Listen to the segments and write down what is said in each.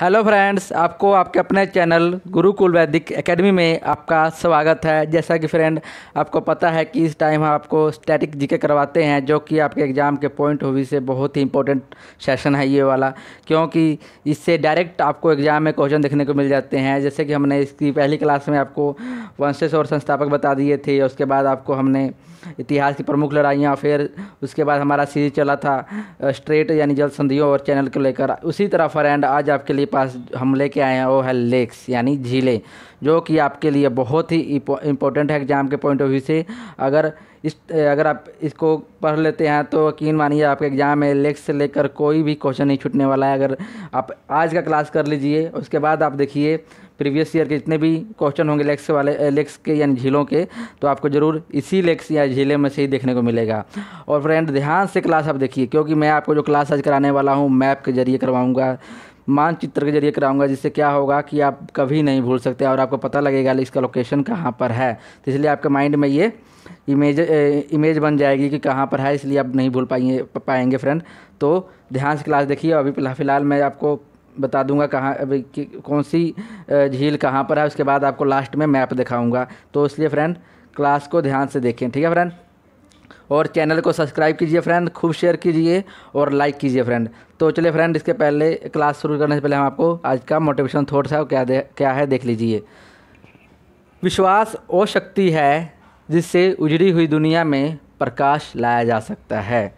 hello friends आपको आपके अपने चैनल गुरुकुल वैदिक एकेडमी में आपका स्वागत है जैसा कि फ्रेंड आपको पता है कि इस टाइम हम आपको स्टैटिक जीके करवाते हैं जो कि आपके एग्ज़ाम के पॉइंट ऑफ व्यू से बहुत ही इंपॉर्टेंट सेशन है ये वाला क्योंकि इससे डायरेक्ट आपको एग्ज़ाम में क्वेश्चन देखने को मिल जाते हैं जैसे कि हमने इसकी पहली क्लास में आपको वंशेश और संस्थापक बता दिए थे उसके बाद आपको हमने इतिहास की प्रमुख लड़ाइयाँ फिर उसके बाद हमारा सीरीज चला था स्ट्रेट यानी जल संधियों और चैनल को लेकर उसी तरह फ्रेंड आज आपके लिए पास हम लेके आए हैं वो है लेक्स यानी झीलें जो कि आपके लिए बहुत ही इम्पोर्टेंट है एग्ज़ाम के पॉइंट ऑफ व्यू से अगर इस अगर आप इसको पढ़ लेते हैं तो यकीन मानिए आपके एग्ज़ाम में लेक्स से लेकर कोई भी क्वेश्चन नहीं छूटने वाला है अगर आप आज का क्लास कर लीजिए उसके बाद आप देखिए प्रीवियस ईयर के जितने भी क्वेश्चन होंगे लेक्स वाले लेक्स के यानी झीलों के तो आपको ज़रूर इसी लेक्स या झीले में से ही देखने को मिलेगा और फ्रेंड ध्यान से क्लास आप देखिए क्योंकि मैं आपको जो क्लास आज कराने वाला हूँ मैप के ज़रिए करवाऊँगा मानचित्र के जरिए कराऊंगा जिससे क्या होगा कि आप कभी नहीं भूल सकते और आपको पता लगेगा इसका लोकेशन कहाँ पर है तो इसलिए आपके माइंड में ये इमेज ए, इमेज बन जाएगी कि कहाँ पर है इसलिए आप नहीं भूल पाएंगे पाएंगे फ्रेंड तो ध्यान से क्लास देखिए अभी फिलहाल मैं आपको बता दूंगा कहाँ कि कौन सी झील कहाँ पर है उसके बाद आपको लास्ट में मैप दिखाऊंगा तो इसलिए फ्रेंड क्लास को ध्यान से देखें ठीक है फ्रेंड और चैनल को सब्सक्राइब कीजिए फ्रेंड खूब शेयर कीजिए और लाइक कीजिए फ्रेंड तो चलिए फ्रेंड इसके पहले क्लास शुरू करने से पहले हम आपको आज का मोटिवेशन थॉट्स सा क्या दे, क्या है देख लीजिए विश्वास वो शक्ति है जिससे उजड़ी हुई दुनिया में प्रकाश लाया जा सकता है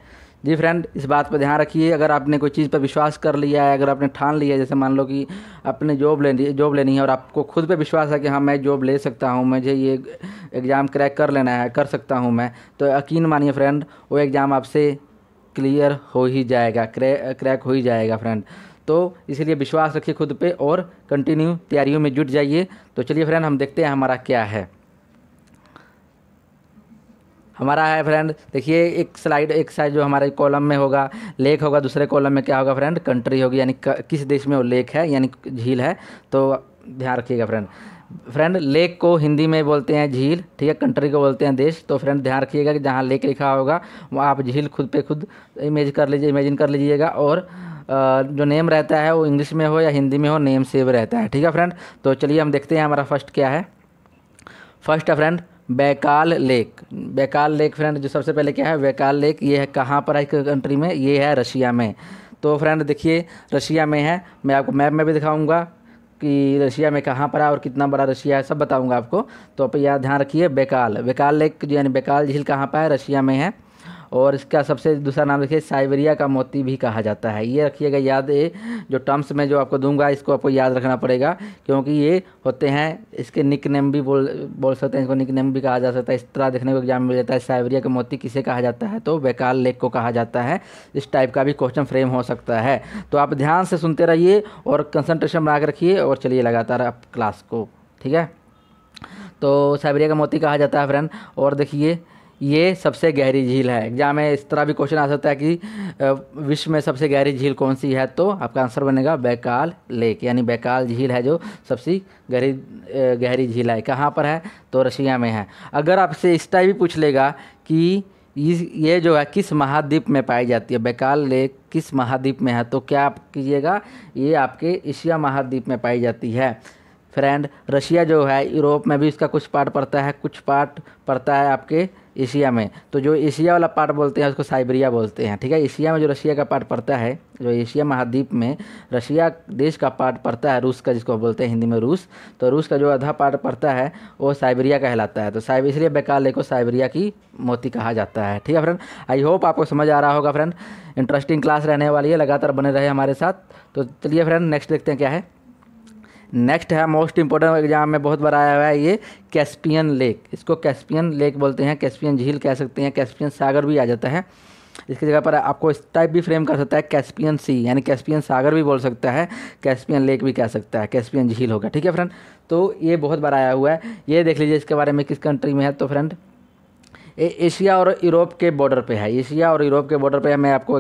जी फ्रेंड इस बात पर ध्यान रखिए अगर आपने कोई चीज़ पर विश्वास कर लिया है अगर आपने ठान लिया है जैसे मान लो कि आपने जॉब लेनी जॉब लेनी है और आपको खुद पे विश्वास है कि हाँ मैं जॉब ले सकता हूँ मुझे ये एग्ज़ाम क्रैक कर लेना है कर सकता हूँ मैं तो यकीन मानिए फ्रेंड वो एग्ज़ाम आपसे क्लियर हो ही जाएगा क्रैक क्रैक हो ही जाएगा फ्रेंड तो इसलिए विश्वास रखिए खुद पर और कंटिन्यू तैयारियों में जुट जाइए तो चलिए फ्रेंड हम देखते हैं हमारा क्या है हमारा है फ्रेंड देखिए एक स्लाइड एक साइड जो हमारे कॉलम में होगा लेक होगा दूसरे कॉलम में क्या होगा फ्रेंड कंट्री होगी यानी किस देश में वो लेक है यानी झील है तो ध्यान रखिएगा फ्रेंड फ्रेंड लेक को हिंदी में बोलते हैं झील ठीक है कंट्री को बोलते हैं देश तो फ्रेंड ध्यान रखिएगा कि जहाँ लेक लिखा होगा वहाँ आप झील खुद पे खुद इमेज कर लीजिए इमेजिन कर लीजिएगा और जो नेम रहता है वो इंग्लिश में हो या हिंदी में हो नेम सेव रहता है ठीक है फ्रेंड तो चलिए हम देखते हैं हमारा फर्स्ट क्या है फर्स्ट है friend Baikal lake Baikal lake friend जो सबसे पहले क्या है बैकाल लेक ये है कहाँ पर है कंट्री में ये है रशिया में तो फ्रेंड देखिए रशिया में है मैं आपको मैप में भी दिखाऊंगा कि रशिया में कहाँ पर है और कितना बड़ा रशिया है सब बताऊंगा आपको तो आप यहाँ ध्यान रखिए बेकाल बेकाल लेक यानी बेकाल झील कहाँ पर है रशिया में है और इसका सबसे दूसरा नाम देखिए साइबेरिया का मोती भी कहा जाता है ये रखिएगा याद ये जो टर्म्स में जो आपको दूंगा इसको आपको याद रखना पड़ेगा क्योंकि ये होते हैं इसके निक नेम भी बोल बोल सकते हैं इसको निक नेम भी कहा जा सकता है इस तरह देखने को एग्जाम मिल जाता है साइबेरिया का मोती किसे कहा जाता है तो बेकाल लेक को कहा जाता है इस टाइप का भी क्वेश्चन फ्रेम हो सकता है तो आप ध्यान से सुनते रहिए और कंसनट्रेशन बना के रखिए और चलिए लगातार आप क्लास को ठीक है तो साइबेरिया का मोती कहा जाता है फ्रेंड और देखिए ये सबसे गहरी झील है एग्जाम में इस तरह भी क्वेश्चन आ सकता है कि विश्व में सबसे गहरी झील कौन सी है तो आपका आंसर बनेगा बैकाल लेक यानी बैकाल झील है जो सबसे गहरी गहरी झील है कहाँ पर है तो रशिया में है अगर आपसे इस टाइप भी पूछ लेगा कि ये जो है किस महाद्वीप में पाई जाती है बैकाल लेक किस महाद्वीप में है तो क्या आप कीजिएगा ये आपके एशिया महाद्वीप में पाई जाती है फ्रेंड रशिया जो है यूरोप में भी इसका कुछ पार्ट पड़ता है कुछ पार्ट पड़ता है आपके एशिया में तो जो एशिया वाला पार्ट बोलते हैं उसको साइबेरिया बोलते हैं ठीक है एशिया में जो रशिया का पार्ट पड़ता है जो एशिया महाद्वीप में रशिया देश का पार्ट पड़ता है रूस का जिसको बोलते हैं हिंदी में रूस तो रूस का जो आधा पार्ट पड़ता है वो साइबेरिया कहलाता है तो साइब इसलिए बेकाले को साइबेरिया की मोती कहा जाता है ठीक है फ्रेंड आई होप आपको समझ आ रहा होगा फ्रेंड इंटरेस्टिंग क्लास रहने वाली है लगातार बने रहे हमारे साथ तो चलिए फ्रेंड नेक्स्ट देखते हैं क्या है नेक्स्ट है मोस्ट इंपॉर्टेंट एग्जाम में बहुत बार आया हुआ है ये कैस्पियन लेक इसको कैस्पियन लेक बोलते हैं कैस्पियन झील कह सकते हैं कैस्पियन सागर भी आ जाता है इसकी जगह पर आपको इस टाइप भी फ्रेम कर सकता है कैस्पियन सी यानी कैस्पियन सागर भी बोल सकता है कैस्पियन लेक भी कह सकता है कैस्पियन झील होगा ठीक है फ्रेंड तो ये बहुत बार आया हुआ है ये देख लीजिए इसके बारे में किस कंट्री में है तो फ्रेंड ये एशिया और यूरोप के बॉर्डर पे है एशिया और यूरोप के बॉर्डर पे है मैं आपको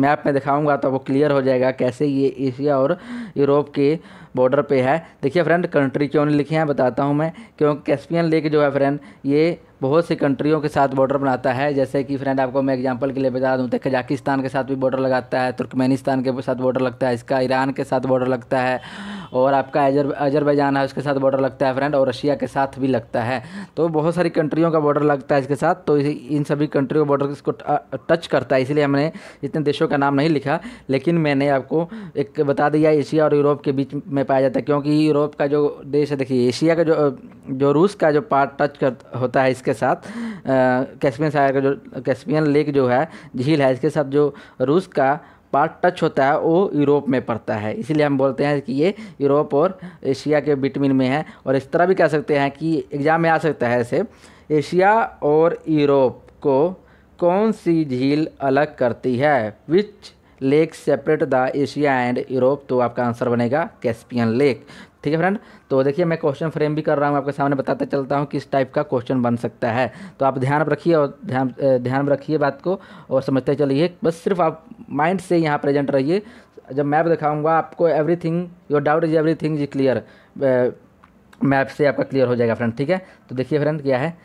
मैप में दिखाऊंगा तो वो क्लियर हो जाएगा कैसे ये एशिया और यूरोप के बॉर्डर पे है देखिए फ्रेंड कंट्री क्यों नहीं लिखे हैं बताता हूँ मैं क्योंकि कैस्पियन लेक जो है फ्रेंड ये बहुत सी कंट्रियों के साथ बॉर्डर बनाता है जैसे कि फ्रेंड आपको मैं एग्जांपल के लिए बता दूँ तो कजाकिस्तान के साथ भी बॉर्डर लगाता है तुर्कमेनिस्तान के साथ बॉर्डर लगता है इसका ईरान के साथ बॉर्डर लगता है और आपका अजर अजरबैजान है उसके साथ बॉर्डर लगता है फ्रेंड और रशिया के साथ भी लगता है तो बहुत सारी कंट्रियों का बॉर्डर लगता है इसके साथ तो इन सभी कंट्रियों का बॉर्डर इसको टच करता है इसलिए हमने इतने देशों का नाम नहीं लिखा लेकिन मैंने आपको एक बता दिया एशिया और यूरोप के बीच में पाया जाता है क्योंकि यूरोप का जो देश है देखिए एशिया का जो जो रूस का जो पार्ट टच कर होता है इसके साथ कैस्पियन सागर का जो कैस्पियन लेक जो है झील है इसके साथ जो रूस का पार्ट टच होता है वो यूरोप में पड़ता है इसीलिए हम बोलते हैं कि ये यूरोप और एशिया के बिटवीन में है और इस तरह भी कह सकते हैं कि एग्ज़ाम में आ सकता है ऐसे एशिया और यूरोप को कौन सी झील अलग करती है which lake separate the Asia and Europe तो आपका आंसर बनेगा कैस्पियन लेक ठीक है फ्रेंड तो देखिए मैं क्वेश्चन फ्रेम भी कर रहा हूँ आपके सामने बताता चलता हूँ किस टाइप का क्वेश्चन बन सकता है तो आप ध्यान रखिए और ध्यान ध्यान रखिए बात को और समझते चलिए बस सिर्फ आप माइंड से यहाँ प्रेजेंट रहिए जब मैप दिखाऊंगा आपको everything your doubt is everything is clear map से आपका क्लियर हो जाएगा फ्रेंड ठीक है तो देखिए फ्रेंड क्या है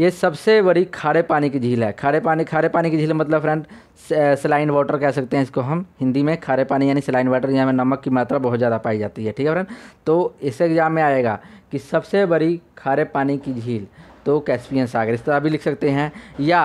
ये सबसे बड़ी खारे पानी की झील है खारे पानी खारे पानी की झील मतलब फ्रेंड सलाइन वाटर कह सकते हैं इसको हम हिंदी में खारे पानी यानी सलाइन वाटर यहाँ में नमक की मात्रा बहुत ज़्यादा पाई जाती है ठीक है फ्रेंड तो इस एग्ज़ाम में आएगा कि सबसे बड़ी खारे पानी की झील तो कैस्पियन सागर इस तरह भी लिख सकते हैं या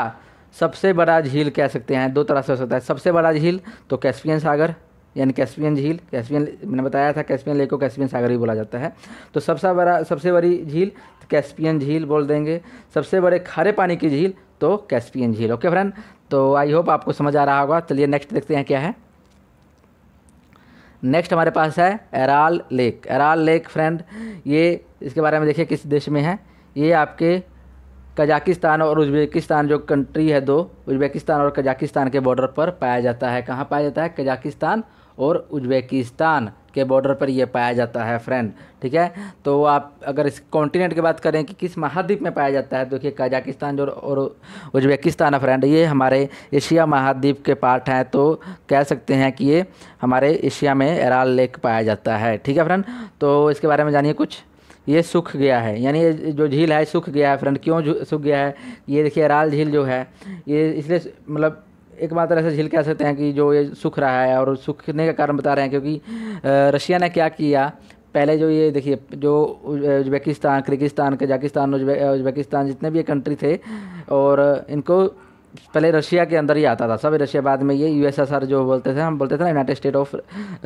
सबसे बड़ा झील कह सकते हैं दो तरह से हो सकता है सबसे बड़ा झील तो कैस्पियन सागर यानी कैस्पियन झील कैस्पियन मैंने बताया था कैस्पियन लेक को कैस्पियन सागर भी बोला जाता है तो सबसे बड़ा सबसे बड़ी झील कैस्पियन झील बोल देंगे सबसे बड़े खारे पानी की झील तो कैस्पियन झील ओके फ्रेंड तो आई होप आपको समझ आ रहा होगा चलिए नेक्स्ट देखते हैं क्या है नेक्स्ट हमारे पास है Aral lake Aral lake friend ये इसके बारे में देखिए किस देश में है ये आपके कजाकिस्तान और उज्बेकिस्तान जो कंट्री है दो उज्बेकिस्तान और कजाकिस्तान के बॉर्डर पर पाया जाता है कहाँ पाया जाता है कजाकिस्तान और उज्बेकिस्तान के बॉर्डर पर यह पाया जाता है फ्रेंड ठीक है तो आप अगर इस कॉन्टिनेंट की बात करें कि किस महाद्वीप में पाया जाता है देखिए कजाकिस्तान जो और उज्बेकिस्तान है फ्रेंड ये हमारे एशिया महाद्वीप के पार्ट हैं तो कह सकते हैं कि ये हमारे एशिया में एराल लेक पाया जाता है ठीक है फ्रेंड तो इसके बारे में जानिए कुछ ये सूख गया है यानी ये जो झील है सूख गया है फ्रेंड क्यों सूख गया है ये देखिए राल झील जो है ये इसलिए मतलब एक बात तो ऐसे झील कह सकते हैं कि जो ये सूख रहा है और सूखने का कारण बता रहे हैं क्योंकि रशिया ने क्या किया पहले जो ये देखिए जो उज्बेकिस्तान किर्गिस्तान कजाकिस्तान उज्बेकिस्तान जितने भी ये कंट्री थे और इनको पहले रशिया के अंदर ही आता था सब रशिया बाद में ये यूएसएसआर जो बोलते थे हम बोलते थे ना यूनाइटेड स्टेट ऑफ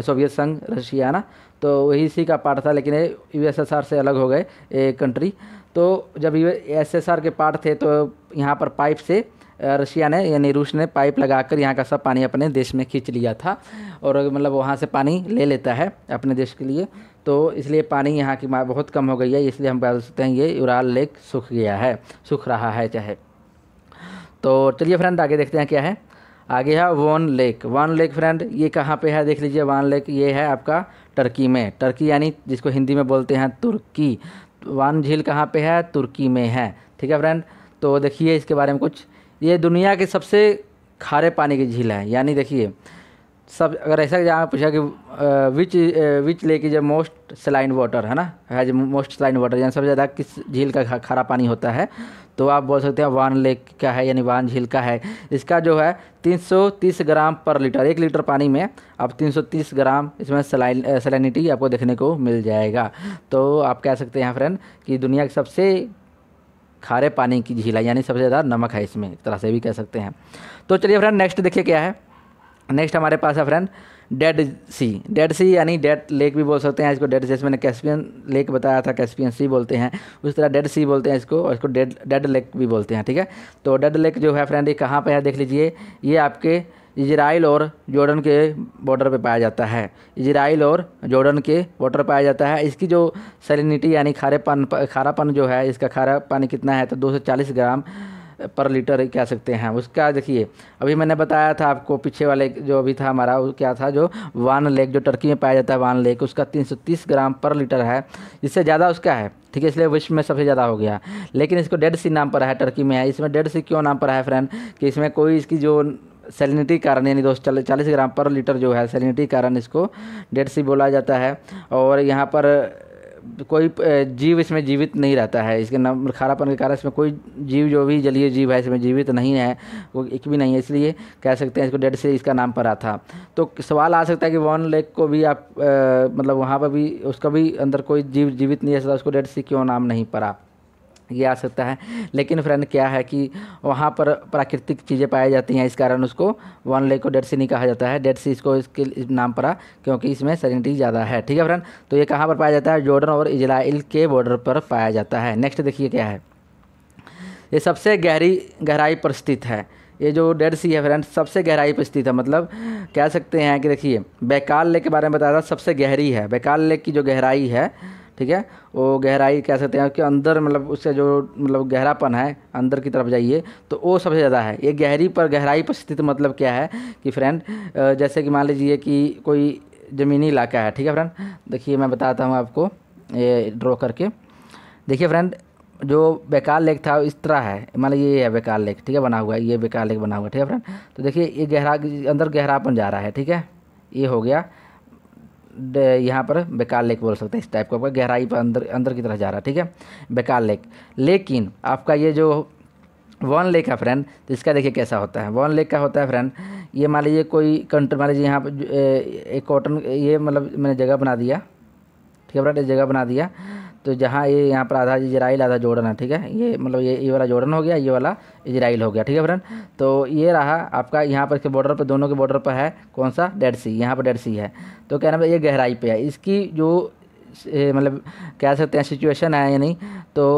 सोवियत संघ रशिया ना तो वही इसी का पार्ट था लेकिन ये यूएसएसआर से अलग हो गए ये कंट्री तो जब यू एस के पार्ट थे तो यहाँ पर पाइप से रशिया ने यानी रूस ने पाइप लगाकर यहाँ का सब पानी अपने देश में खींच लिया था और मतलब वहाँ से पानी ले लेता है अपने देश के लिए तो इसलिए पानी यहाँ की बहुत कम हो गई है इसलिए हम कह सकते हैं ये उराल लेक सूख गया है सूख रहा है चाहे तो चलिए फ्रेंड आगे देखते हैं क्या है आगे है Van lake Van lake friend ये कहाँ पे है देख लीजिए वन लेक ये है आपका टर्की में टर्की यानी जिसको हिंदी में बोलते हैं तुर्की वान झील कहाँ पे है तुर्की में है ठीक है फ्रेंड तो देखिए इसके बारे में कुछ ये दुनिया के सबसे खारे पानी की झील है यानी देखिए सब अगर ऐसा जहाँ पूछा कि which which lake is most saline water है ना हैज मोस्ट सलाइन वाटर यानी सबसे ज़्यादा किस झील का खारा पानी होता है तो आप बोल सकते हैं वान लेक का है यानी वान झील का है इसका जो है 330 ग्राम पर लीटर एक लीटर पानी में आप 330 ग्राम इसमें सलाइन सलाइनिटी आपको देखने को मिल जाएगा तो आप कह सकते हैं फ्रेंड कि दुनिया की सबसे खारे पानी की झील है यानी सबसे ज़्यादा नमक है इसमें एक तरह से भी कह सकते हैं तो चलिए फ्रेंड नेक्स्ट देखिए क्या है नेक्स्ट हमारे पास है friend Dead Sea Dead Sea यानी डेड लेक भी बोल सकते हैं इसको डेड जैसे मैंने कैस्पियन लेक बताया था कैस्पियन सी बोलते हैं उस तरह डेड सी बोलते हैं इसको और इसको डेड डेड लेक भी बोलते हैं ठीक है तो डेड लेक जो है फ्रेंड ये कहाँ पर है देख लीजिए ये आपके इजराइल और जॉर्डन के बॉर्डर पे पाया जाता है इजराइल और जॉर्डन के बॉर्डर पाया जाता है इसकी जो सैलिनिटी यानी खारेपन खारापन जो है इसका खारा पानी कितना है तो 240 ग्राम पर लीटर कह सकते हैं उसका देखिए अभी मैंने बताया था आपको पीछे वाले जो अभी था हमारा वो क्या था जो वान लेक जो टर्की में पाया जाता है वान लेक उसका 330 ग्राम पर लीटर है इससे ज़्यादा उसका है ठीक है इसलिए विश्व में सबसे ज़्यादा हो गया लेकिन इसको डेड सी नाम पर है टर्की में है इसमें डेड सी क्यों नाम पर है फ्रेंड कि इसमें कोई इसकी जो सेलिनिटी कारण यानी दो चालीस ग्राम पर लीटर जो है सेलिनिटी कारण इसको डेड सी बोला जाता है और यहाँ पर कोई जीव इसमें जीवित नहीं रहता है इसके नाम खारापन के कारण इसमें कोई जीव जो भी जलीय जीव है इसमें जीवित नहीं है वो एक भी नहीं है इसलिए कह सकते हैं इसको डेड से इसका नाम पड़ा था तो सवाल आ सकता है कि वॉन लेक को भी आप आ, मतलब वहाँ पर भी उसका भी अंदर कोई जीव जीवित नहीं है उसको डेड से क्यों नाम नहीं पड़ा ये आ सकता है लेकिन फ्रेंड क्या है कि वहाँ पर प्राकृतिक चीज़ें पाई जाती हैं इस कारण उसको वन लेक को डेड सी नहीं कहा जाता है डेड सी इसको इसके नाम पर क्योंकि इसमें सैनिटी ज़्यादा है ठीक है फ्रेंड तो ये कहाँ पर पाया जाता है जॉर्डन और इजराइल के बॉर्डर पर पाया जाता है नेक्स्ट देखिए क्या है ये सबसे गहरी गहराई पर स्थित है ये जो डेड सी है फ्रेंड सबसे गहराई पर स्थित है मतलब कह सकते हैं कि देखिए बैकाल लेक के बारे में बताया था सबसे गहरी है बैकाल लेक की जो गहराई है ठीक है वो गहराई कह सकते हैं कि अंदर मतलब उससे जो मतलब गहरापन है अंदर की तरफ जाइए तो वो सबसे ज़्यादा है ये गहरी पर गहराई पर स्थित मतलब क्या है कि फ्रेंड जैसे कि मान लीजिए कि कोई ज़मीनी इलाका है ठीक है फ्रेंड देखिए मैं बताता हूँ आपको ये ड्रॉ करके देखिए फ्रेंड जो बेकार लेक था इस तरह है मान लीजिए ये है बेकार लेक ठीक है बना हुआ है ये बेकार लेक बना हुआ है ठीक है फ्रेंड तो देखिए ये गहरा अंदर गहरापन जा रहा है ठीक है ये हो गया यहाँ पर बेकार लेक बोल सकते हैं इस टाइप का आपका गहराई पर अंदर अंदर की तरह जा रहा है ठीक है बेकार लेक लेकिन आपका ये जो वन लेक है फ्रेंड तो इसका देखिए कैसा होता है वन लेक का होता है फ्रेंड ये मान लीजिए कोई कंट्री मान लीजिए यहाँ पर एक कॉटन ये मतलब मैंने जगह बना दिया ठीक है फ्रेंड जगह बना दिया तो जहाँ ये यहाँ पर आधा इजराइल आधा जोड़न है ठीक है ये मतलब ये ये वाला जोड़न हो गया ये वाला इजराइल हो गया ठीक है फ्रेंड तो ये रहा आपका यहाँ पर इसके बॉर्डर पर दोनों के बॉर्डर पर है कौन सा डेड सी यहाँ पर डेड सी है तो क्या नाम ये गहराई पर है इसकी जो मतलब कह सकते हैं सिचुएशन है या नहीं तो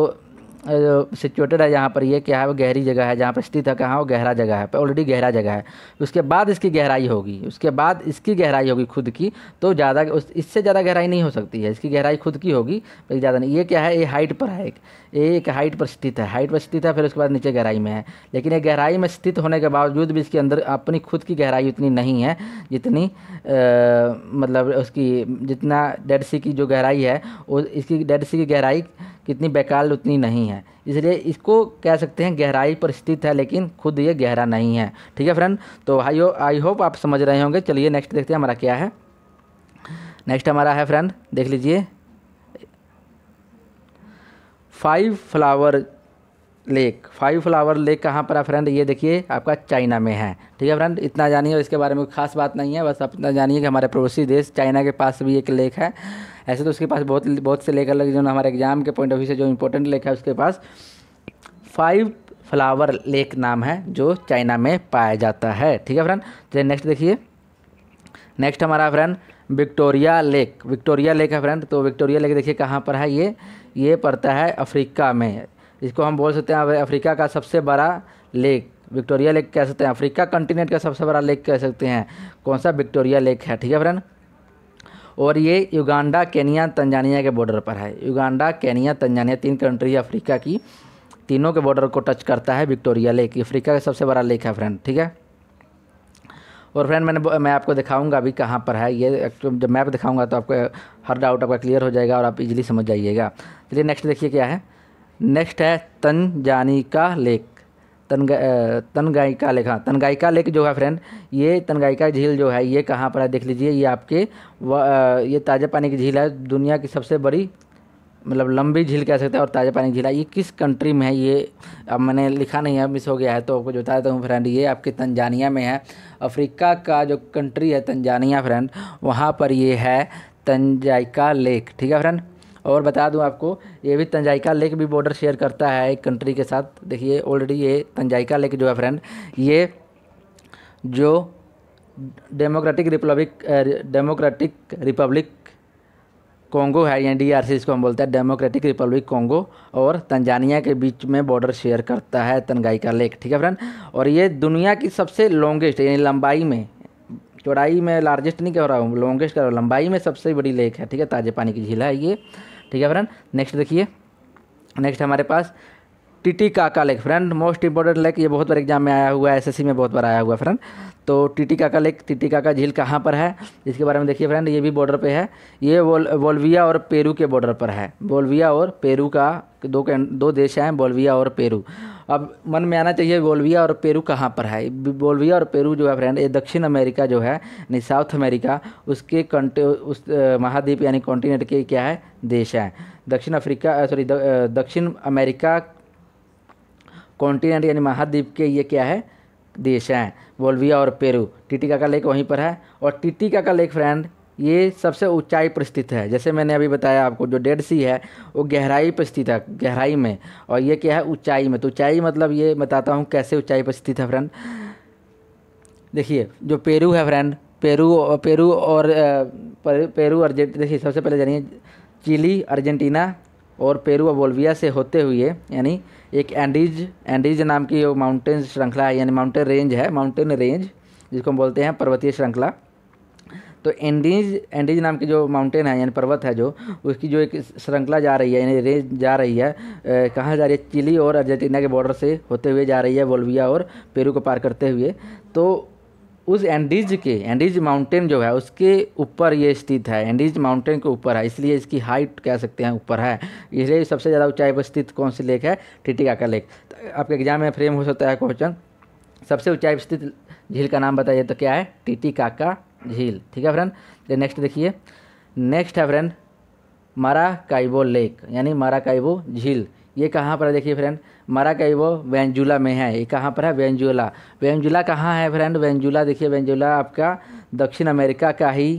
सिचुएटेड है यहाँ पर ये क्या है वो गहरी जगह है जहाँ पर स्थित है कहाँ वो गहरा जगह है ऑलरेडी गहरा जगह है उसके बाद इसकी गहराई होगी उसके बाद इसकी गहराई होगी खुद की तो ज़्यादा इससे ज़्यादा गहराई नहीं हो सकती है इसकी गहराई खुद की होगी ज़्यादा नहीं ये क्या है ये हाइट पर है एक एक हाइट पर स्थित है हाइट पर स्थित है फिर उसके बाद नीचे गहराई में है लेकिन ये गहराई में स्थित होने के बावजूद भी इसके अंदर अपनी खुद की गहराई उतनी नहीं है जितनी मतलब उसकी जितना डेड सी की जो गहराई है वो इसकी डेड सी की गहराई कितनी बेकार उतनी नहीं है इसलिए इसको कह सकते हैं गहराई पर स्थित है लेकिन खुद ये गहरा नहीं है ठीक है फ्रेंड तो आई होप आप समझ रहे होंगे चलिए नेक्स्ट देखते हैं हमारा क्या है नेक्स्ट हमारा है फ्रेंड देख लीजिए five flower lake five flower lake कहाँ पर है फ्रेंड ये देखिए आपका चाइना में है ठीक है फ्रेंड इतना जानिए इसके बारे में खास बात नहीं है बस आप इतना जानिए कि हमारे पड़ोसी देश चाइना के पास भी एक लेक है ऐसे तो उसके पास बहुत बहुत से लेकर लगे जो हमारे एग्जाम के पॉइंट ऑफ व्यू से जो इंपॉर्टेंट लेख है उसके पास फाइव फ्लावर लेक नाम है जो चाइना में पाया जाता है ठीक है फ्रेंड चलिए नेक्स्ट देखिए नेक्स्ट हमारा friend Victoria lake Victoria lake है फ्रेंड तो विक्टोरिया लेक देखिए कहाँ पर है ये ये पड़ता है अफ्रीका में इसको हम बोल सकते हैं अफ्रीका का सबसे बड़ा लेक विक्टोरिया लेक कह सकते हैं अफ्रीका कंटिनेंट का सबसे बड़ा लेक कह सकते हैं कौन सा विक्टोरिया लेक है ठीक है फ्रेंड और ये युगांडा केनिया तंजानिया के बॉर्डर पर है युगांडा केनिया तंजानिया तीन कंट्री अफ्रीका की तीनों के बॉर्डर को टच करता है विक्टोरिया लेक अफ्रीका का सबसे बड़ा लेक है फ्रेंड ठीक है और फ्रेंड मैंने मैं आपको दिखाऊंगा अभी कहाँ पर है ये जब मैप दिखाऊंगा तो आपको हर डाउट आपका क्लियर हो जाएगा और आप इजीली समझ जाइएगा चलिए नेक्स्ट देखिए क्या है नेक्स्ट है तंजानिका लेक तनगा तनगाइका लेखा हाँ, तनगाइका लेक जो है फ्रेंड ये तनगाइका झील जो है ये कहाँ पर है देख लीजिए ये आपके ये ताज़ा पानी की झील है दुनिया की सबसे बड़ी मतलब लंबी झील कह सकते हैं और ताज़ा पानी झील है ये किस कंट्री में है ये अब मैंने लिखा नहीं है मिस हो गया है तो आपको बता देता हूँ फ्रेंड ये आपके तंजानिया में है अफ्रीका का जो कंट्री है तंजानिया फ्रेंड वहाँ पर ये है तंजाइका लेक ठीक है फ्रेंड और बता दूं आपको ये भी तंजाइका लेक भी बॉर्डर शेयर करता है एक कंट्री के साथ देखिए ऑलरेडी ये तंजाइका लेक जो है फ्रेंड ये जो democratic republic democratic republic Congo है यानी सी इसको हम बोलते हैं डेमोक्रेटिक रिपब्लिक कोंगो और तंजानिया के बीच में बॉर्डर शेयर करता है तनगाइका लेक ठीक है फ्रेंड और ये दुनिया की सबसे लॉन्गेस्ट यानी लंबाई में चौड़ाई में लार्जेस्ट नहीं कह रहा हूँ लॉन्गेस्ट कह रहा हूँ लंबाई में सबसे बड़ी लेक है ठीक है ताजे पानी की झील है ये ठीक है फ्रेंड नेक्स्ट देखिए नेक्स्ट हमारे पास Titicaca lake friend most important lake ये बहुत बार एग्जाम में आया हुआ है एसएससी में बहुत बार आया हुआ है फ्रेंड तो टिटी काका लेक टिटी काका झील कहाँ पर है इसके बारे में देखिए फ्रेंड ये भी बॉर्डर पे है ये बोलविया और पेरू के बॉर्डर पर है बोलविया और पेरू का दो दो देश हैं बोलविया और पेरू अब मन में आना चाहिए बोलविया और पेरू कहाँ पर है बोलविया और पेरू जो है फ्रेंड ये दक्षिण अमेरिका जो है नहीं साउथ अमेरिका उसके कंटे उस महाद्वीप यानी कॉन्टिनेंट के क्या है देश हैं दक्षिण अफ्रीका सॉरी दक्षिण अमेरिका कॉन्टिनेंट यानी महाद्वीप के ये क्या है देश हैं बोलविया और पेरू टिटिका का लेक वहीं पर है और टिटिका का लेक फ्रेंड ये सबसे ऊंचाई पर स्थित है जैसे मैंने अभी बताया आपको जो डेड सी है वो गहराई पर स्थित है गहराई में और ये क्या है ऊंचाई में तो ऊंचाई मतलब ये बताता हूँ कैसे ऊंचाई पर स्थित है फ्रेंड देखिए जो पेरू है फ्रेंड पेरू पेरू और पेरू अर्जेंट देखिए सबसे पहले जानिए चिली अर्जेंटीना और पेरू और बोलविया से होते हुए यानी एक एंडीज एंडीज नाम की माउंटेन श्रृंखला है यानी माउंटेन रेंज है माउंटेन रेंज जिसको हम बोलते हैं पर्वतीय श्रृंखला तो एंडीज एंडीज नाम की जो माउंटेन है यानी पर्वत है जो उसकी जो एक श्रृंखला जा रही है यानी रेंज जा रही है कहाँ जा रही है चिली और अर्जेंटीना के बॉर्डर से होते हुए जा रही है बोलविया और पेरू को पार करते हुए तो उस एंडीज के एंडीज माउंटेन जो है उसके ऊपर ये स्थित है एंडीज माउंटेन के ऊपर है इसलिए इसकी हाइट कह सकते हैं ऊपर है इसलिए सबसे ज़्यादा ऊंचाई पर स्थित कौन सी लेक है टिटिका का लेक तो आपके एग्जाम में फ्रेम हो सकता है क्वेश्चन सबसे ऊंचाई पर स्थित झील का नाम बताइए तो क्या है टीटी काका झील ठीक है फ्रेंड नेक्स्ट तो देखिए नेक्स्ट है फ्रेंड मारा काइबो लेक यानी मारा झील ये कहाँ पर देखिए फ्रेंड मारा कहीं वो वेंजुला में है ये कहाँ पर है वेंजुला वेंजुला कहाँ है फ्रेंड वेंजुला देखिए वेंजुला आपका दक्षिण अमेरिका का ही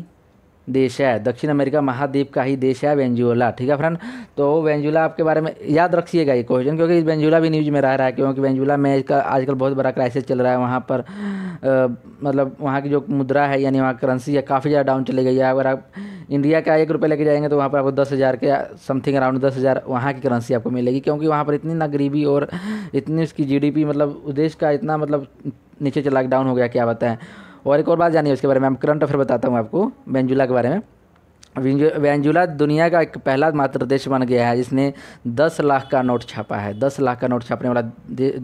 देश है दक्षिण अमेरिका महाद्वीप का ही देश है वेंजुएला ठीक है फ्रेंड तो वेंजुएला आपके बारे में याद रखिएगा ये क्वेश्चन क्योंकि वेंजुएला भी न्यूज़ में रह रहा है क्योंकि वेंजुएला में इसका आजकल बहुत बड़ा क्राइसिस चल रहा है वहाँ पर आ, मतलब वहाँ की जो मुद्रा है यानी वहाँ करेंसी है काफ़ी ज़्यादा डाउन चली गई है अगर आप इंडिया का एक रुपये लेके जाएंगे तो वहाँ पर आपको दस हज़ार के समथिंग अराउंड दस हज़ार वहाँ की करेंसी आपको मिलेगी क्योंकि वहाँ पर इतनी ना गरीबी और इतनी उसकी पी मतलब देश का इतना मतलब नीचे चला डाउन हो गया क्या बताएं और एक और बात जानिए उसके बारे में करंट अफेयर बताता हूँ आपको वेंजुला के बारे में वेंजुला दुनिया का एक पहला मात्र देश बन गया है जिसने 10 लाख का नोट छापा है 10 लाख का नोट छापने वाला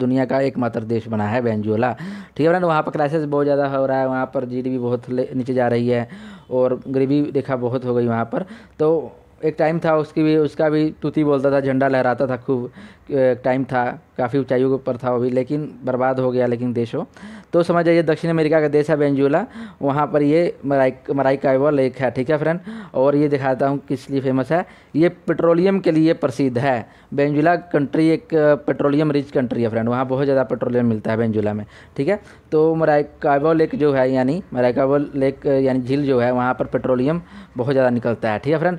दुनिया का एकमात्र देश बना है वेंजुला ठीक है फ्रेंड वहाँ पर क्राइसिस बहुत ज़्यादा हो रहा है वहाँ पर जी बहुत नीचे जा रही है और गरीबी रेखा बहुत हो गई वहाँ पर तो एक टाइम था उसकी भी उसका भी तूती बोलता था झंडा लहराता था खूब टाइम था काफ़ी ऊंचाइयों ऊपर था वो भी लेकिन बर्बाद हो गया लेकिन देशों तो समझ जाइए दक्षिण अमेरिका का देश है वेंजुला वहाँ पर ये मराई मराई काइवा लेक है ठीक है फ्रेंड और ये दिखाता हूँ किस लिए फेमस है ये पेट्रोलियम के लिए प्रसिद्ध है वेंजुला कंट्री एक पेट्रोलियम रिच कंट्री है फ्रेंड वहाँ बहुत ज़्यादा पेट्रोलियम मिलता है वेंजुला में ठीक है तो मराई काइवा लेक जो है यानी मराई काइवा लेक यानी झील जो है वहाँ पर पेट्रोलियम बहुत ज़्यादा निकलता है ठीक है फ्रेंड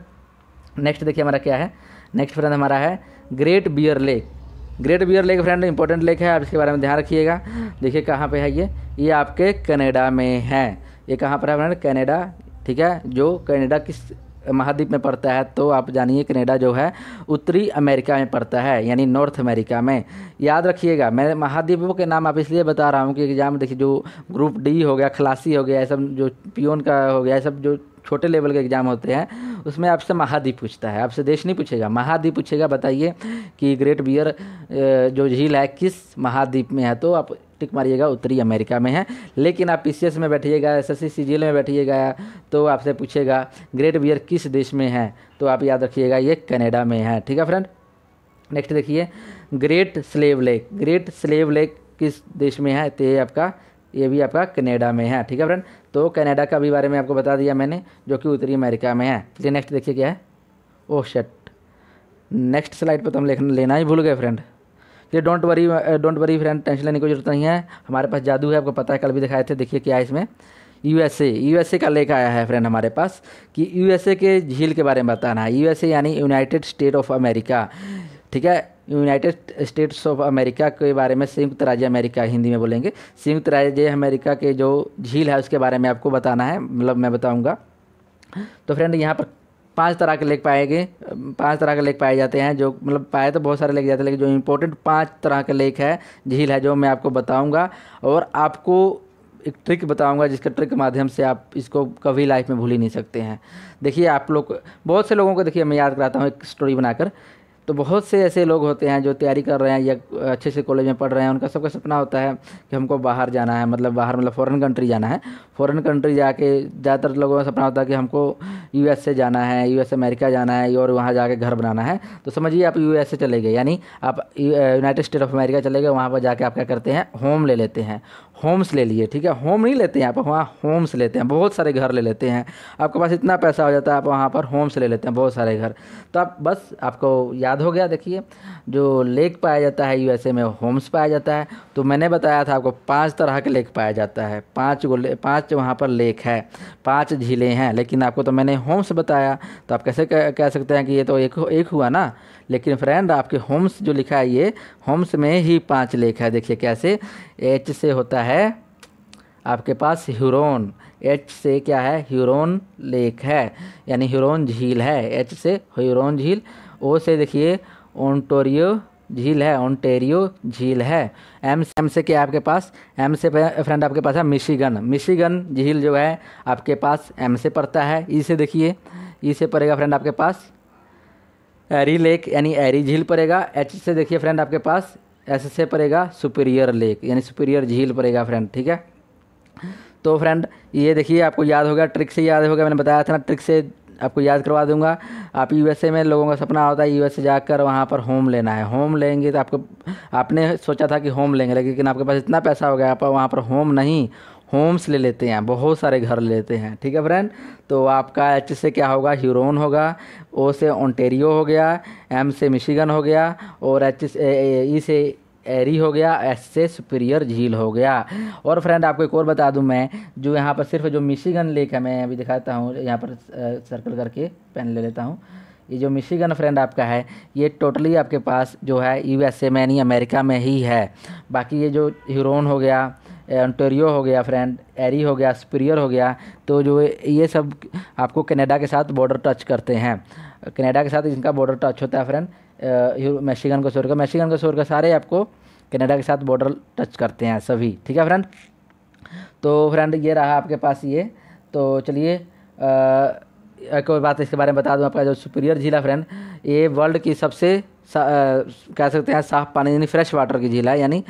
नेक्स्ट देखिए हमारा क्या है नेक्स्ट फ्रेंड हमारा है Great Bear lake Great Bear lake friend important lake है आप इसके बारे में ध्यान रखिएगा देखिए कहाँ पे है ये ये आपके कनाडा में है ये कहाँ पर है फ्रेंड कनाडा ठीक है जो कनाडा किस महाद्वीप में पड़ता है तो आप जानिए कनाडा जो है उत्तरी अमेरिका में पड़ता है यानी नॉर्थ अमेरिका में याद रखिएगा मैं महाद्वीपों के नाम आप इसलिए बता रहा हूँ कि एग्ज़ाम देखिए जो ग्रुप डी हो गया खलासी हो गया सब जो पियोन का हो गया सब जो छोटे लेवल के एग्ज़ाम होते हैं उसमें आपसे महाद्वीप पूछता है आपसे देश नहीं पूछेगा महाद्वीप पूछेगा बताइए कि ग्रेट बियर जो झील है किस महाद्वीप में है तो आप टिक मारिएगा उत्तरी अमेरिका में है लेकिन आप पी में बैठिएगा एस एस सी में बैठिएगा तो आपसे पूछेगा ग्रेट बियर किस देश में है तो आप याद रखिएगा ये कनाडा में है ठीक है फ्रेंड नेक्स्ट देखिए Great Slave lake Great Slave lake किस देश में है तो ये आपका ये भी आपका कनाडा में है ठीक है फ्रेंड तो कनाडा का भी बारे में आपको बता दिया मैंने जो कि उत्तरी अमेरिका में है चलिए नेक्स्ट देखिए क्या है ओह शट नेक्स्ट स्लाइड पर तो हम लेना ही भूल गए फ्रेंड ये don't worry don't worry friend tension लेने की जरूरत नहीं है हमारे पास जादू है आपको पता है कल भी दिखाए थे देखिए क्या है इसमें यूएसए यूएसए का लेख आया है फ्रेंड हमारे पास कि यूएसए के झील के बारे में बताना है यूएसए यानी यूनाइटेड स्टेट ऑफ अमेरिका ठीक है यूनाइटेड स्टेट्स ऑफ अमेरिका के बारे में संयुक्त राज्य अमेरिका हिंदी में बोलेंगे संयुक्त राज्य अमेरिका के जो झील है उसके बारे में आपको बताना है मतलब मैं बताऊँगा तो फ्रेंड यहाँ पर पांच तरह के लेख पाएंगे पांच तरह के लेख पाए जाते हैं जो मतलब पाए तो बहुत सारे लेख जाते हैं लेकिन जो इम्पोर्टेंट पाँच तरह के लेख है झील है जो मैं आपको बताऊँगा और आपको एक ट्रिक बताऊंगा जिसके ट्रिक के माध्यम से आप इसको कभी लाइफ में भूल ही नहीं सकते हैं देखिए आप लोग बहुत से लोगों को देखिए मैं याद कराता हूँ एक स्टोरी बनाकर तो बहुत से ऐसे लोग होते हैं जो तैयारी कर रहे हैं या अच्छे से कॉलेज में पढ़ रहे हैं उनका सबका सपना होता है कि हमको बाहर जाना है मतलब बाहर मतलब फ़ॉरन कंट्री जाना है फ़ॉरन कंट्री जाके ज़्यादातर लोगों का सपना होता है कि हमको एस ए जाना है एस अमेरिका जाना है और वहाँ जाके घर बनाना है तो समझिए आप एस ए चले गए यानी आप यूनाइटेड स्टेट ऑफ अमेरिका चले गए वहाँ पर जाके आप क्या करते हैं होम ले लेते हैं होम्स ले लिए ठीक है होम नहीं लेते हैं आप वहाँ होम्स लेते हैं बहुत सारे घर ले लेते हैं आपके पास इतना पैसा हो जाता है आप वहाँ पर होम्स ले लेते हैं बहुत सारे घर तो आप बस आपको याद हो गया देखिए जो लेक पाया जाता है यूएसए में होम्स पाया जाता है तो मैंने बताया था आपको पाँच तरह के लेक पाया जाता है पाँच गो पाँच वहाँ पर लेक है पाँच झीलें हैं लेकिन आपको तो मैंने होम्स बताया तो आप कैसे कह, कह सकते हैं कि ये तो एक एक हुआ ना लेकिन फ्रेंड आपके होम्स जो लिखा है ये होम्स में ही पाँच लेक है देखिए कैसे एच से होता है आपके पास ह्यूरोन एच से क्या है ह्यूरोन लेक है यानी ह्यूरोन झील है एच से ह्यूरोन झील ओ से देखिए ओंटोरियो झील है ओंटेरियो झील है एम से एम से क्या आपके पास एम से फ्रेंड आपके पास है मिशीगन मिशीगन झील जो है आपके पास एम से पड़ता है ई e से देखिए ई e से पड़ेगा फ्रेंड आपके पास एरी लेक यानी एरी झील पड़ेगा एच से देखिए फ्रेंड आपके पास ऐसे से पड़ेगा सुपीरियर लेक यानी सुपीरियर झील पड़ेगा फ्रेंड ठीक है तो फ्रेंड ये देखिए आपको याद होगा ट्रिक से याद होगा मैंने बताया था ना ट्रिक से आपको याद करवा दूंगा आप यूएसए में लोगों का सपना होता है यूएसए जाकर वहाँ पर होम लेना है होम लेंगे तो आपको आपने सोचा था कि होम लेंगे लेकिन आपके पास इतना पैसा हो गया आप वहाँ पर होम नहीं होम्स ले लेते हैं बहुत सारे घर लेते हैं ठीक है फ्रेंड तो आपका एच से क्या होगा हीरोन होगा ओ से ओंटेरियो हो गया एम से मिशिगन हो गया और एच ई से एरी हो गया एस से सुपीरियर झील हो गया और फ्रेंड आपको एक और बता दूं मैं जो यहाँ पर सिर्फ जो मिशिगन लेक है मैं अभी दिखाता हूँ यहाँ पर सर्कल करके पेन ले लेता हूँ ये जो मिशिगन फ्रेंड आपका है ये टोटली आपके पास जो है ए में नहीं अमेरिका में ही है बाकी ये जो हिरोन हो गया ऑन्टेरियो हो गया फ्रेंड एरी हो गया स्प्रियर हो गया तो जो ये सब आपको कनाडा के साथ बॉर्डर टच करते हैं कनाडा के साथ इनका बॉर्डर टच होता है फ्रेंड मैशिगन का शोर का मैशिगन का शोर का सारे आपको कनाडा के साथ बॉर्डर टच करते हैं सभी ठीक है फ्रेंड तो फ्रेंड ये रहा आपके पास ये तो चलिए एक और बात इसके बारे में बता दूं आपका जो सुपीरियर झील है फ्रेंड ये वर्ल्ड की सबसे कह सकते हैं साफ पानी यानी फ्रेश वाटर की झील है यानी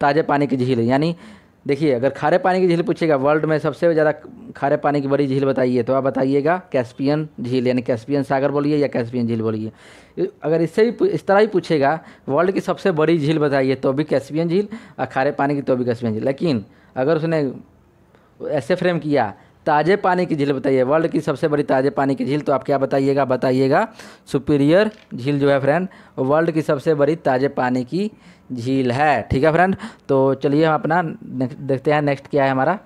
ताज़े पानी की झील यानी देखिए अगर खारे पानी की झील पूछेगा वर्ल्ड में सबसे ज़्यादा खारे पानी की बड़ी झील बताइए तो आप बताइएगा कैस्पियन झील यानी कैस्पियन सागर बोलिए या कैस्पियन झील बोलिए अगर इससे भी इस तरह ही पूछेगा वर्ल्ड की सबसे बड़ी झील बताइए तो भी कैस्पियन झील और खारे पानी की तो भी कैस्पियन झील लेकिन अगर उसने ऐसे फ्रेम किया ताज़े पानी की झील बताइए वर्ल्ड की सबसे बड़ी ताज़े पानी की झील तो आप क्या बताइएगा बताइएगा सुपीरियर झील जो है फ्रेंड वर्ल्ड की सबसे बड़ी ताज़े पानी की झील है ठीक है फ्रेंड तो चलिए हम अपना देखते हैं नेक्स्ट क्या है हमारा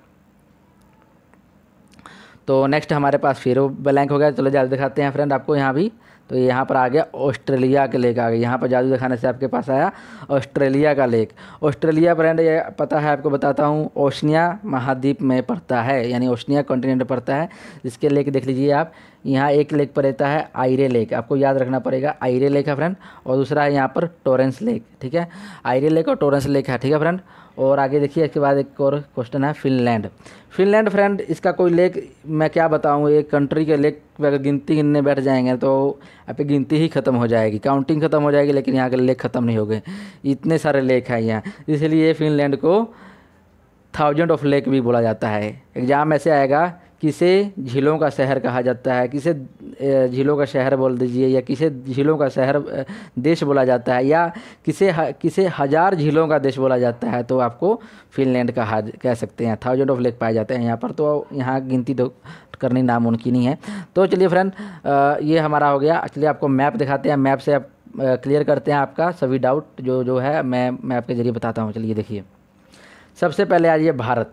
तो नेक्स्ट हमारे पास फिर ब्लैंक हो गया चलो जादू दिखाते हैं फ्रेंड आपको यहाँ भी तो यहाँ पर आ गया ऑस्ट्रेलिया के लेक आ गया यहाँ पर जादू दिखाने से आपके पास आया ऑस्ट्रेलिया का लेक ऑस्ट्रेलिया फ्रेंड ये पता है आपको बताता हूँ ओशनिया महाद्वीप में पड़ता है यानी ओशनिया कॉन्टिनेंट पड़ता है जिसके लेक देख लीजिए आप यहाँ एक लेक पर रहता है आयरे लेक आपको याद रखना पड़ेगा आयरे लेक है फ्रेंड और दूसरा है यहाँ पर टोरेंस लेक ठीक है आयरे लेक और टोरेंस लेक है ठीक है फ्रेंड और आगे देखिए इसके बाद एक और क्वेश्चन है फिनलैंड फिनलैंड फ्रेंड इसका कोई लेक मैं क्या बताऊँ एक कंट्री के लेक अगर गिनती गिनने बैठ जाएंगे तो आपकी गिनती ही ख़त्म हो जाएगी काउंटिंग ख़त्म हो जाएगी लेकिन यहाँ के लेक ख़त्म नहीं हो गए इतने सारे लेक हैं यहाँ इसलिए फिनलैंड को थाउजेंड ऑफ लेक भी बोला जाता है एग्ज़ाम ऐसे आएगा किसे झीलों का शहर कहा जाता है किसे झीलों का शहर बोल दीजिए या किसे झीलों का शहर देश बोला जाता है या किसे किसे हज़ार झीलों का देश बोला जाता है तो आपको फिनलैंड कहा कह सकते हैं थाउजेंड ऑफ लेक पाए जाते हैं यहाँ पर तो यहाँ गिनती तो करनी नामुमकिन ही है तो चलिए फ्रेंड ये हमारा हो गया चलिए आपको मैप दिखाते हैं मैप से आप क्लियर करते हैं आपका सभी डाउट जो जो है मैं मैप के जरिए बताता हूँ चलिए देखिए सबसे पहले आ जाइए भारत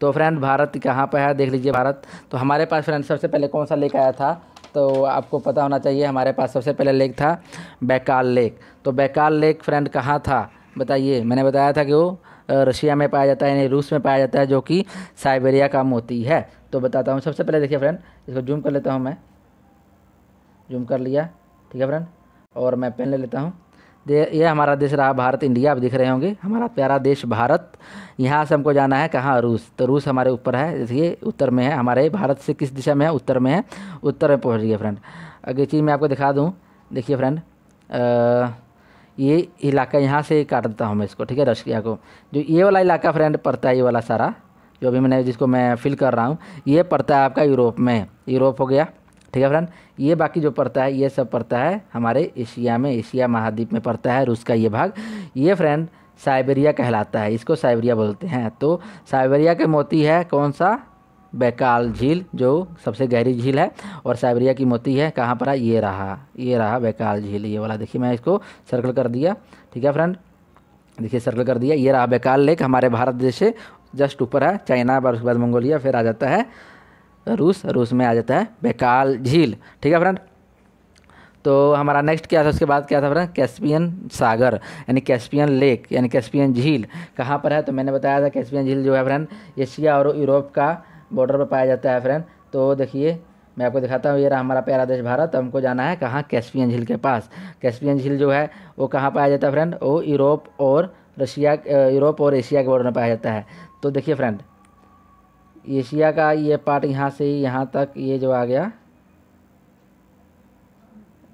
तो फ्रेंड भारत कहाँ पर है देख लीजिए भारत तो हमारे पास फ्रेंड सबसे पहले कौन सा लेक आया था तो आपको पता होना चाहिए हमारे पास सबसे पहले लेक था बैकाल लेक तो बैकाल लेक फ्रेंड कहाँ था बताइए मैंने बताया था कि वो रशिया में पाया जाता है यानी रूस में पाया जाता है जो कि साइबेरिया का मोती है तो बताता हूँ सबसे पहले देखिए फ्रेंड इसको जूम कर लेता हूँ मैं जूम कर लिया ठीक है फ्रेंड और मैं पेन ले लेता हूँ ये हमारा देश रहा भारत इंडिया आप दिख रहे होंगे हमारा प्यारा देश भारत यहाँ से हमको जाना है कहाँ रूस तो रूस हमारे ऊपर है ये उत्तर में है हमारे भारत से किस दिशा में है उत्तर में है उत्तर में पहुँच गए फ्रेंड अगली चीज़ मैं आपको दिखा दूँ देखिए फ्रेंड ये इलाका यहाँ से काट देता हूँ मैं इसको ठीक है रशिया को जो ये वाला इलाका फ्रेंड पड़ता है ये वाला सारा जो अभी मैंने जिसको मैं फिल कर रहा हूँ ये पड़ता है आपका यूरोप में यूरोप हो गया ठीक है फ्रेंड ये बाकी जो पड़ता है ये सब पड़ता है हमारे एशिया में एशिया महाद्वीप में पड़ता है रूस का ये भाग ये फ्रेंड साइबेरिया कहलाता है इसको साइबेरिया बोलते हैं तो साइबेरिया के मोती है कौन सा बैकाल झील जो सबसे गहरी झील है और साइबेरिया की मोती है कहाँ पर है ये रहा ये रहा बैकाल झील ये वाला देखिए मैं इसको सर्कल कर दिया ठीक है फ्रेंड देखिए सर्कल कर दिया ये रहा बैकाल लेक हमारे भारत देश से जस्ट ऊपर है चाइना और उसके बाद मंगोलिया फिर आ जाता है रूस रूस में आ जाता है बेकाल झील ठीक है फ्रेंड तो हमारा नेक्स्ट क्या था उसके बाद क्या था फ्रेंड कैस्पियन सागर यानी कैस्पियन लेक यानी कैस्पियन झील कहाँ पर है तो मैंने बताया था कैस्पियन झील जो है फ्रेंड एशिया और यूरोप का बॉर्डर पर पाया जाता है फ्रेंड तो देखिए मैं आपको दिखाता हूँ ये रहा हमारा प्यारा देश भारत हमको जाना है कहाँ कैस्पियन झील के पास कैस्पियन झील जो है वो कहाँ पाया जाता है फ्रेंड वो यूरोप और रशिया यूरोप और एशिया के बॉर्डर में पाया जाता है तो देखिए फ्रेंड एशिया का ये पार्ट यहाँ से यहाँ तक ये जो आ गया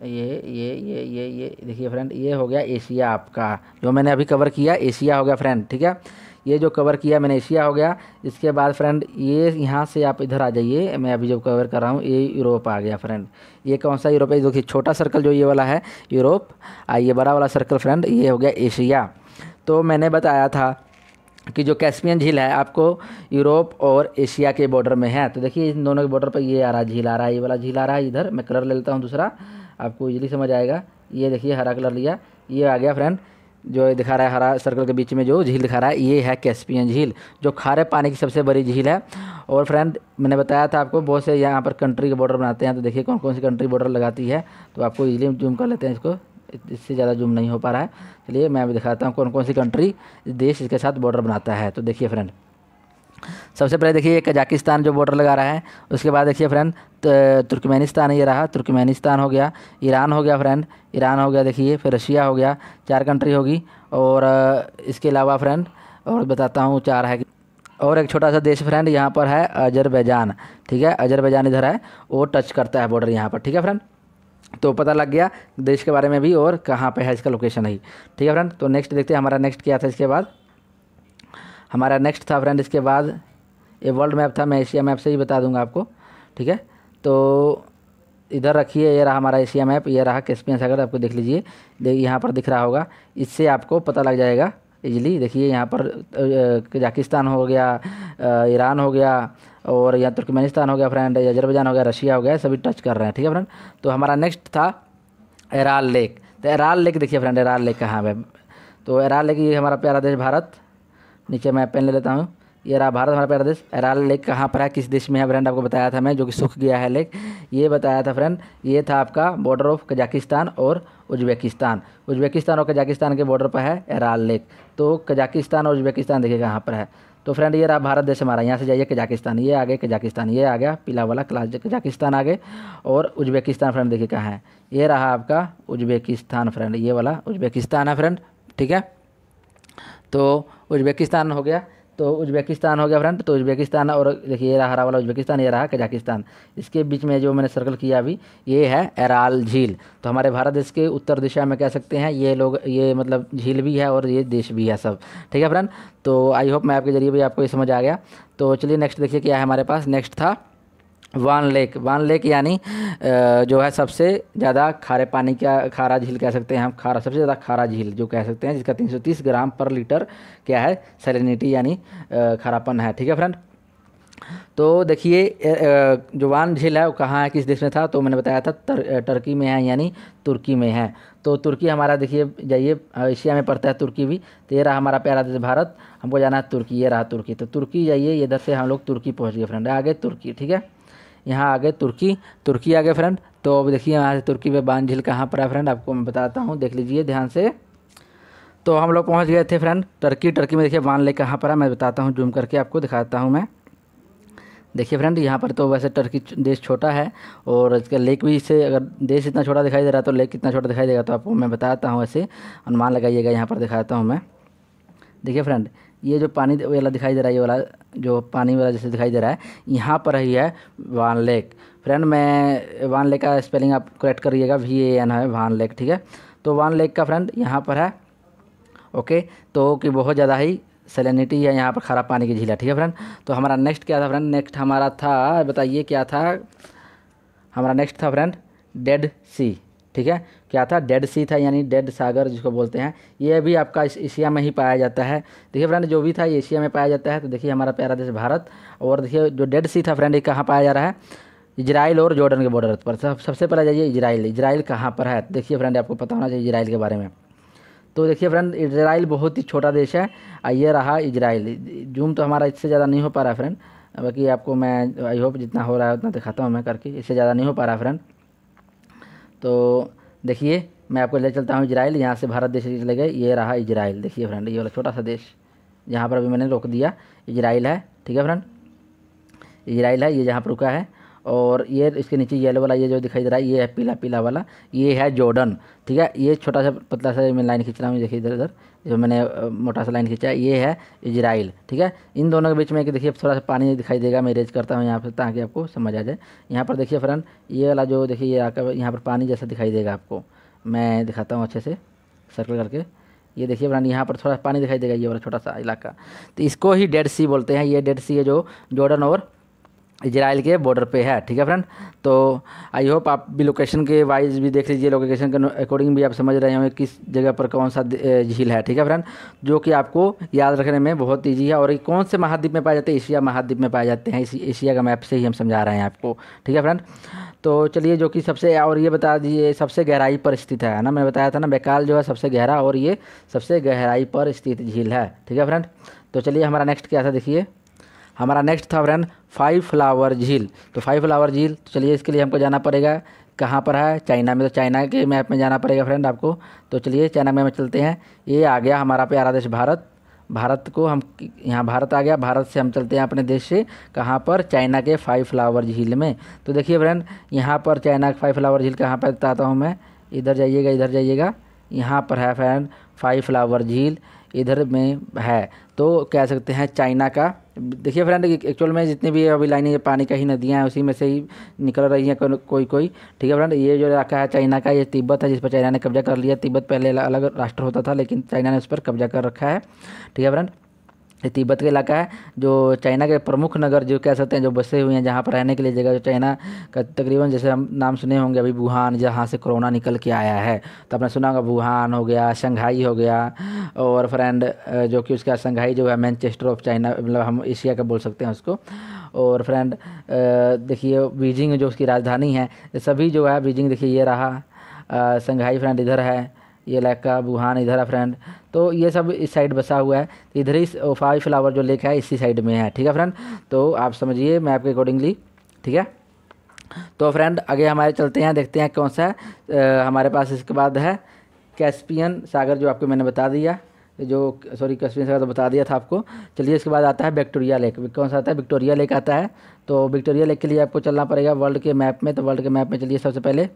ये ये ये ये ये देखिए फ्रेंड ये हो गया एशिया आपका जो मैंने अभी कवर किया एशिया हो गया फ्रेंड ठीक है ये जो कवर किया मैंने एशिया हो गया इसके बाद फ्रेंड ये यहाँ से आप इधर आ जाइए मैं अभी जो कवर कर रहा हूँ ये यूरोप आ गया फ्रेंड ये कौन सा यूरोप है जो कि छोटा सर्कल जो ये वाला है यूरोप आइए बड़ा वाला सर्कल फ्रेंड ये हो गया एशिया तो मैंने बताया था कि जो कैस्पियन झील है आपको यूरोप और एशिया के बॉर्डर में है तो देखिए इन दोनों के बॉर्डर पर ये आ रहा झील आ रहा है ये वाला झील आ रहा है इधर मैं कलर ले लेता हूँ दूसरा आपको इजली समझ आएगा ये देखिए हरा कलर लिया ये आ गया फ्रेंड जो दिखा रहा है हरा सर्कल के बीच में जो झील दिखा रहा है ये है कैस्पियन झील जो खारे पानी की सबसे बड़ी झील है और फ्रेंड मैंने बताया था आपको बहुत से यहाँ पर कंट्री के बॉर्डर बनाते हैं तो देखिए कौन कौन सी कंट्री बॉर्डर लगाती है तो आपको इजली जूम कर लेते हैं इसको इससे ज़्यादा जूम नहीं हो पा रहा है चलिए मैं अभी दिखाता हूँ कौन कौन सी कंट्री देश इसके साथ बॉर्डर बनाता है तो देखिए फ्रेंड सबसे पहले देखिए कजाकिस्तान जो बॉर्डर लगा रहा है उसके बाद देखिए फ्रेंड तुर्कमेनिस्तान ये रहा तुर्कमेनिस्तान हो गया ईरान हो गया फ्रेंड ईरान हो गया देखिए फिर रशिया हो गया चार कंट्री होगी और इसके अलावा फ्रेंड और बताता हूँ चार है और एक छोटा सा देश फ्रेंड यहाँ पर है अजरबैजान ठीक है अजरबैजान इधर है वो टच करता है बॉर्डर यहाँ पर ठीक है फ्रेंड तो पता लग गया देश के बारे में भी और कहाँ पे है इसका लोकेशन है ठीक है फ्रेंड तो नेक्स्ट देखते हैं हमारा नेक्स्ट क्या था इसके बाद हमारा नेक्स्ट था फ्रेंड इसके बाद ये वर्ल्ड मैप था मैं एशिया मैप से ही बता दूंगा आपको ठीक है तो इधर रखिए ये रहा हमारा एशिया मैप ये रहा कैसपियन सागर आपको देख लीजिए देखिए यहाँ पर दिख रहा होगा इससे आपको पता लग जाएगा इजली देखिए यहाँ पर कजाकिस्तान हो गया ईरान हो गया और या तुर्कमेनिस्तान हो गया फ्रेंड अजरबैजान हो गया रशिया हो गया सभी टच कर रहे हैं ठीक है फ्रेंड तो हमारा नेक्स्ट था एराल लेक तो एराल लेक देखिए फ्रेंड एराल लेक कहाँ पर तो एराल लेक ये हमारा प्यारा देश भारत नीचे मैं पेन ले लेता हूँ ये रहा भारत हमारा प्यारा देश एराल लेक कहाँ पर है किस देश में है फ्रेंड आपको बताया था मैं जो कि सूख गया है लेक ये बताया था फ्रेंड ये था आपका बॉर्डर ऑफ कजाकिस्तान और उज्बेकिस्तान उज्बेकिस्तान और कजाकिस्तान के बॉर्डर पर है एराल लेक तो कजाकिस्तान और उज्बेकिस्तान देखिए कहाँ पर है तो फ्रेंड ये रहा भारत देश हमारा यहाँ से जाइए कजाकिस्तान ये आ गए कजाकिस्तान ये आ गया पीला वाला क्लास कजाकिस्तान आ गए और उज्बेकिस्तान फ्रेंड देखिए कहाँ है ये रहा आपका उज्बेकिस्तान फ्रेंड ये वाला उज्बेकिस्तान है फ्रेंड ठीक है तो उज्बेकिस्तान हो गया तो उज्बेकिस्तान हो गया फ्रेंड तो उज्बेकिस्तान और देखिए ये रहा हरा वाला उज्बेकिस्तान ये रहा कजाकिस्तान इसके बीच में जो मैंने सर्कल किया अभी ये है एराल झील तो हमारे भारत देश के उत्तर दिशा में कह सकते हैं ये लोग ये मतलब झील भी है और ये देश भी है सब ठीक है फ्रेंड तो आई होप मैं आपके जरिए भी आपको ये समझ आ गया तो चलिए नेक्स्ट देखिए क्या है हमारे पास नेक्स्ट था वान लेक वान लेक यानी जो है सबसे ज़्यादा खारे पानी का खारा झील कह सकते हैं हम खारा सबसे ज़्यादा खारा झील जो कह सकते हैं जिसका 330 ग्राम पर लीटर क्या है सैलिनिटी यानी खारापन है ठीक है फ्रेंड तो देखिए जो वान झील है वो कहाँ है किस देश में था तो मैंने बताया था तर, टर्की में है यानी तुर्की में है तो तुर्की हमारा देखिए जाइए एशिया में पड़ता है तुर्की भी तो ये रहा हमारा प्यारा देश भारत हमको जाना है तुर्की ये रहा तुर्की तो तुर्की जाइए इधर से हम लोग तुर्की पहुँच गए फ्रेंड आगे तुर्की ठीक है यहाँ आ गए तुर्की तुर्की आ गए फ्रेंड तो अब देखिए यहाँ से तुर्की पे बान झील कहाँ पर है फ्रेंड आपको मैं बताता हूँ देख लीजिए ध्यान से तो हम लोग पहुँच गए थे फ्रेंड टर्की टर्की में देखिए बान लेक कहाँ पर है मैं बताता हूँ जूम करके आपको दिखाता हूँ मैं देखिए फ्रेंड यहाँ पर तो वैसे टर्की देश छोटा है और इसका लेक भी इससे अगर देश इतना छोटा दिखाई दे रहा है तो लेक कितना छोटा दिखाई देगा तो आपको मैं बताता हूँ ऐसे अनुमान लगाइएगा यहाँ पर दिखाता हूँ मैं देखिए फ्रेंड ये जो पानी वाला दिखाई दे रहा है ये वाला जो पानी वाला जैसे दिखाई दे रहा है यहाँ पर ही है वान लेक फ्रेंड मैं वान लेक का स्पेलिंग आप करेक्ट करिएगा वी ए एन है वान लेक ठीक है तो वान लेक का फ्रेंड यहाँ पर है ओके तो कि बहुत ज़्यादा ही सेलेनिटी है यहाँ पर खराब पानी की झील है ठीक है फ्रेंड तो हमारा नेक्स्ट क्या था फ्रेंड नेक्स्ट हमारा था बताइए क्या था हमारा नेक्स्ट था फ्रेंड डेड सी ठीक है क्या था डेड सी था यानी डेड सागर जिसको बोलते हैं ये भी आपका एशिया में ही पाया जाता है देखिए फ्रेंड जो भी था ये एशिया में पाया जाता है तो देखिए हमारा प्यारा देश भारत और देखिए जो डेड सी था फ्रेंड ये कहाँ पाया जा रहा है इजराइल और जॉर्डन के बॉर्डर पर सब सबसे पहले जाइए इजराइल इजराइल कहाँ पर है देखिए फ्रेंड आपको पता होना चाहिए इजराइल के बारे में तो देखिए फ्रेंड इजराइल बहुत ही छोटा देश है ये रहा इजराइल जूम तो हमारा इससे ज़्यादा नहीं हो पा रहा है फ्रेंड बाकी आपको मैं आई होप जितना हो रहा है उतना दिखाता हूँ मैं करके इससे ज़्यादा नहीं हो पा रहा है फ्रेंड तो देखिए मैं आपको ले चलता हूँ इजराइल यहाँ से भारत देश चले गए ये रहा इजराइल देखिए फ्रेंड ये वाला छोटा सा देश यहाँ पर अभी मैंने रोक दिया इजराइल है ठीक है फ्रेंड इजराइल है ये जहाँ पर रुका है और ये इसके नीचे येलो वाला ये जो दिखाई दे रहा है ये है पीला पीला वाला ये है जॉर्डन ठीक है ये छोटा सा पतला सा मैं लाइन खींच रहा हूँ देखिए इधर उधर जो मैंने मोटा सा लाइन खींचा ये है इजराइल ठीक है इन दोनों के बीच में देखिए थोड़ा सा पानी दिखाई देगा मैं रेज करता हूँ यहाँ पर ताकि आपको समझ आ जाए यहाँ पर देखिए फ्रेंड ये वाला जो देखिए ये आकर यहाँ पर पानी जैसा दिखाई देगा आपको मैं दिखाता हूँ अच्छे से सर्कल करके ये देखिए फ्रेंड यहाँ पर थोड़ा पानी दिखाई देगा ये वाला छोटा सा इलाका तो इसको ही डेड सी बोलते हैं ये डेड सी है जो जॉर्डन और इजराइल के बॉर्डर पे है ठीक है फ्रेंड तो आई होप आप भी लोकेशन के वाइज भी देख लीजिए लोकेशन के अकॉर्डिंग भी आप समझ रहे होंगे किस जगह पर कौन सा झील है ठीक है फ्रेंड जो कि आपको याद रखने में बहुत ईजी है और ये कौन से महाद्वीप में पाए जाते हैं एशिया महाद्वीप में पाए जाते हैं इसी एशिया का मैप से ही हम समझा रहे हैं आपको ठीक है फ्रेंड तो चलिए जो कि सबसे और ये बता दीजिए सबसे गहराई पर स्थित है ना मैंने बताया था ना बेकाल जो है सबसे गहरा और ये सबसे गहराई पर स्थित झील है ठीक है फ्रेंड तो चलिए हमारा नेक्स्ट क्या था देखिए हमारा नेक्स्ट था फ्रेंड फाइव फ्लावर झील तो फाइव फ्लावर झील तो चलिए इसके लिए हमको जाना पड़ेगा कहाँ पर है चाइना में तो चाइना के मैप में जाना पड़ेगा फ्रेंड आपको तो चलिए चाइना में चलते हैं ये आ गया हमारा प्यारा देश भारत भारत को हम यहाँ भारत आ गया भारत से हम चलते हैं अपने देश से कहाँ पर चाइना के फाइव फ्लावर झील में तो देखिए फ्रेंड यहाँ पर चाइना के फाइव फ्लावर झील कहाँ पर बताता हूँ मैं इधर जाइएगा इधर जाइएगा यहाँ पर है फ्रेंड फाइव फ्लावर झील इधर में है तो कह सकते हैं चाइना का देखिए फ्रेंड एक्चुअल में जितनी भी अभी लाइनें पानी का ही नदियाँ हैं उसी में से ही निकल रही हैं कोई कोई ठीक है फ्रेंड ये जो इलाका है चाइना का ये तिब्बत है जिस पर चाइना ने कब्जा कर लिया तिब्बत पहले अलग राष्ट्र होता था लेकिन चाइना ने उस पर कब्जा कर रखा है ठीक है फ्रेंड ये तिब्बत का इलाका है जो चाइना के प्रमुख नगर जो कह सकते हैं जो बसे हुए हैं जहाँ पर रहने के लिए जगह जो चाइना का तकरीबन जैसे हम नाम सुने होंगे अभी वुहान जहाँ से कोरोना निकल के आया है तो आपने सुना होगा वुहान हो गया शंघाई हो गया और फ्रेंड जो कि उसका शंघाई जो है मैनचेस्टर ऑफ चाइना मतलब हम एशिया का बोल सकते हैं उसको और फ्रेंड देखिए बीजिंग जो उसकी राजधानी है सभी जो है बीजिंग देखिए ये रहा शंघाई फ्रेंड इधर है ये का बुहान इधर है फ्रेंड तो ये सब इस साइड बसा हुआ है तो इधर ही फाइव फ्लावर जो लेक है इसी साइड में है ठीक है फ्रेंड तो आप समझिए मैप के अकॉर्डिंगली ठीक है तो फ्रेंड आगे हमारे चलते हैं देखते हैं कौन सा है आ, हमारे पास इसके बाद है कैस्पियन सागर जो आपको मैंने बता दिया जो सॉरी कैस्पियन सागर तो बता दिया था आपको चलिए इसके बाद आता है विक्टोरिया लेक कौन सा आता है विक्टोरिया लेक आता है तो विक्टोरिया लेक के लिए आपको चलना पड़ेगा वर्ल्ड के मैप में तो वर्ल्ड के मैप में चलिए सबसे पहले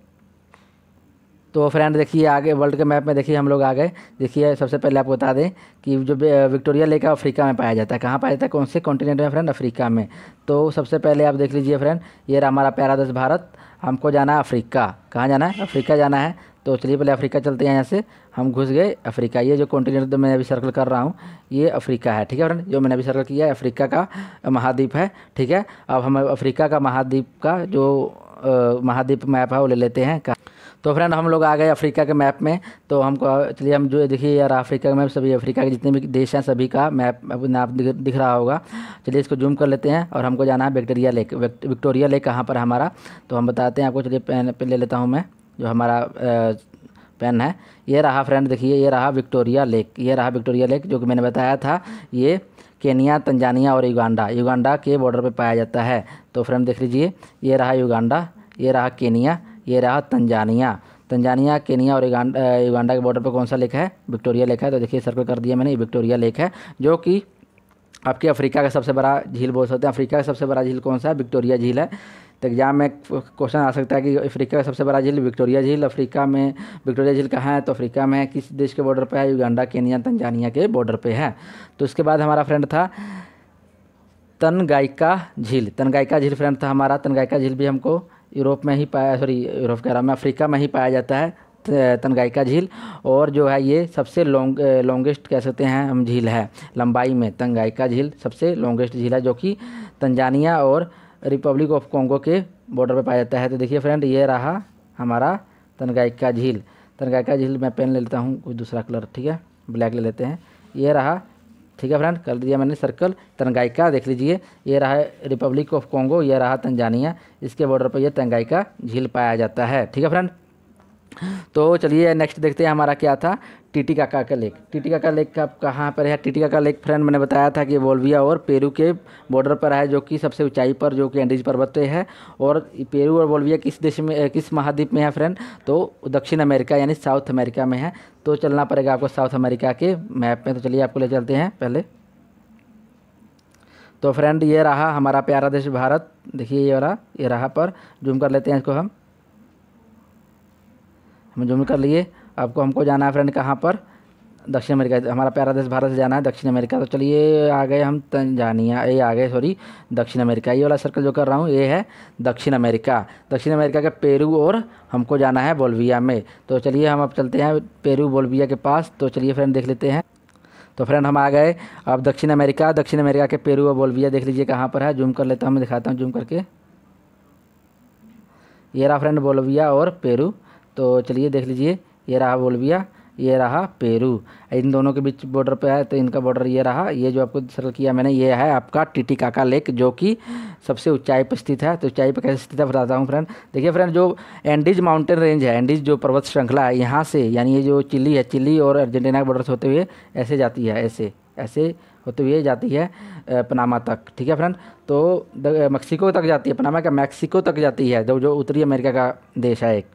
तो फ्रेंड देखिए आगे वर्ल्ड के मैप में देखिए हम लोग आ गए देखिए सबसे पहले आपको बता दें कि जो विक्टोरिया लेक है अफ्रीका में पाया जाता है कहाँ पाया जाता है कौन से कॉन्टिनेंट में फ्रेंड अफ्रीका में तो सबसे पहले आप देख लीजिए फ्रेंड ये हमारा प्यारा देश भारत हमको जाना है अफ्रीका कहाँ जाना है अफ्रीका जाना है तो चलिए पहले अफ्रीका चलते हैं यहाँ से हम घुस गए अफ्रीका ये जो कॉन्टिनेंट तो मैं अभी सर्कल कर रहा हूँ ये अफ्रीका है ठीक है फ्रेंड जो मैंने अभी सर्कल किया है अफ्रीका का महाद्वीप है ठीक है अब हम अफ्रीका का महाद्वीप का जो महाद्वीप मैप है वो ले लेते हैं तो फ्रेंड हम लोग आ गए अफ्रीका के मैप में तो हमको चलिए हम जो देखिए यार अफ्रीका का मैप सभी अफ्रीका के जितने भी देश हैं सभी का मैप आप दिख रहा होगा चलिए इसको जूम कर लेते हैं और हमको जाना है विक्टोरिया लेक विक्टोरिया लेक कहाँ पर हमारा तो हम बताते हैं आपको चलिए पेन पे ले लेता हूँ मैं जो हमारा पेन है ये रहा फ्रेंड देखिए ये रहा विक्टोरिया लेक ये रहा विक्टोरिया लेक जो कि मैंने बताया था ये केनिया तंजानिया और युगांडा युगांडा के बॉर्डर पे पाया जाता है तो फ्रेंड देख लीजिए ये रहा युगांडा ये रहा केनिया ये रहा तंजानिया तंजानिया केनिया और युगांडा के बॉर्डर पर कौन सा लेक है विक्टोरिया लेक है तो देखिए सर्कल कर दिया मैंने विक्टोरिया लेक है जो कि आपके अफ्रीका का सबसे बड़ा झील बोल सकते हैं अफ्रीका का सबसे बड़ा झील कौन सा है विक्टोरिया झील है तो एग्जाम में क्वेश्चन आ सकता है कि अफ्रीका का सबसे बड़ा झील विक्टोरिया झील अफ्रीका में विक्टोरिया झील कहाँ है तो अफ्रीका में किस देश के बॉर्डर पर है युगांडा केनिया तंजानिया के बॉर्डर पर है तो उसके बाद हमारा फ्रेंड था तनगाइका झील तनगाइका झील फ्रेंड था हमारा तनगाइका झील भी हमको यूरोप में ही पाया सॉरी यूरोप कह रहा मैं अफ्रीका में ही पाया जाता है तनगाइका झील और जो है ये सबसे लॉन्ग लॉन्गेस्ट कह सकते हैं हम झील है लंबाई में तंगाइका झील सबसे लॉन्गेस्ट झील है जो कि तंजानिया और रिपब्लिक ऑफ कॉन्गो के बॉर्डर पर पाया जाता है तो देखिए फ्रेंड ये रहा हमारा तनगाइका झील तनगाइका झील मैं पेन ले लेता हूँ कुछ दूसरा कलर ठीक है ब्लैक ले लेते हैं ये रहा ठीक है फ्रेंड कर दिया मैंने सर्कल तंगाइका देख लीजिए ये रहा है रिपब्लिक ऑफ कॉन्गो यह रहा तंजानिया इसके बॉर्डर पर यह तंगाइका झील पाया जाता है ठीक है फ्रेंड तो चलिए नेक्स्ट देखते हैं हमारा क्या था टीटी काका का लेक टीटी काका लेक का कहाँ पर है टीटी काका लेक फ्रेंड मैंने बताया था कि बोलविया और पेरू के बॉर्डर पर है जो कि सबसे ऊंचाई पर जो कि एंडीज पर्वत पे है और पेरू और बोलविया किस देश में किस महाद्वीप में है फ्रेंड तो दक्षिण अमेरिका यानी साउथ अमेरिका में है तो चलना पड़ेगा आपको साउथ अमेरिका के मैप में तो चलिए आपको ले चलते हैं पहले तो फ्रेंड ये रहा हमारा प्यारा देश भारत देखिए ये वाला ये रहा पर जूम कर लेते हैं इसको हम हम जूम कर लिए आपको हमको जाना है फ्रेंड कहाँ पर दक्षिण अमेरिका हमारा प्यारा देश भारत से जाना है दक्षिण अमेरिका तो चलिए आ गए हम तंजानिया ये आ गए सॉरी दक्षिण अमेरिका ये वाला सर्कल जो कर रहा हूँ ये है दक्षिण अमेरिका दक्षिण अमेरिका के पेरू और हमको जाना है बोलविया में तो चलिए हम अब चलते हैं पेरू बोलविया के पास तो चलिए फ्रेंड देख लेते हैं तो फ्रेंड हम आ गए अब दक्षिण अमेरिका दक्षिण अमेरिका के पेरू और बोलविया देख लीजिए कहाँ पर है जूम कर लेता हूँ मैं दिखाता हूँ जूम करके ये रहा फ्रेंड बोलविया और पेरू तो चलिए देख लीजिए ये रहा बोलविया ये रहा पेरू इन दोनों के बीच बॉर्डर पे है तो इनका बॉर्डर ये रहा ये जो आपको सरल किया मैंने ये है आपका टिटी काका लेक जो कि सबसे ऊंचाई पर स्थित है तो ऊंचाई पर कैसे स्थित है बताता हूँ फ्रेंड देखिए फ्रेंड जो एंडीज माउंटेन रेंज है एंडीज जो पर्वत श्रृंखला है यहाँ से यानी ये जो चिली है चिली और अर्जेंटीना के बॉर्डर से होते हुए ऐसे जाती है ऐसे ऐसे होते हुए जाती है पनामा तक ठीक है फ्रेंड तो मैक्सिको तक जाती है पनामा का मैक्सिको तक जाती है जो जो उत्तरी अमेरिका का देश है एक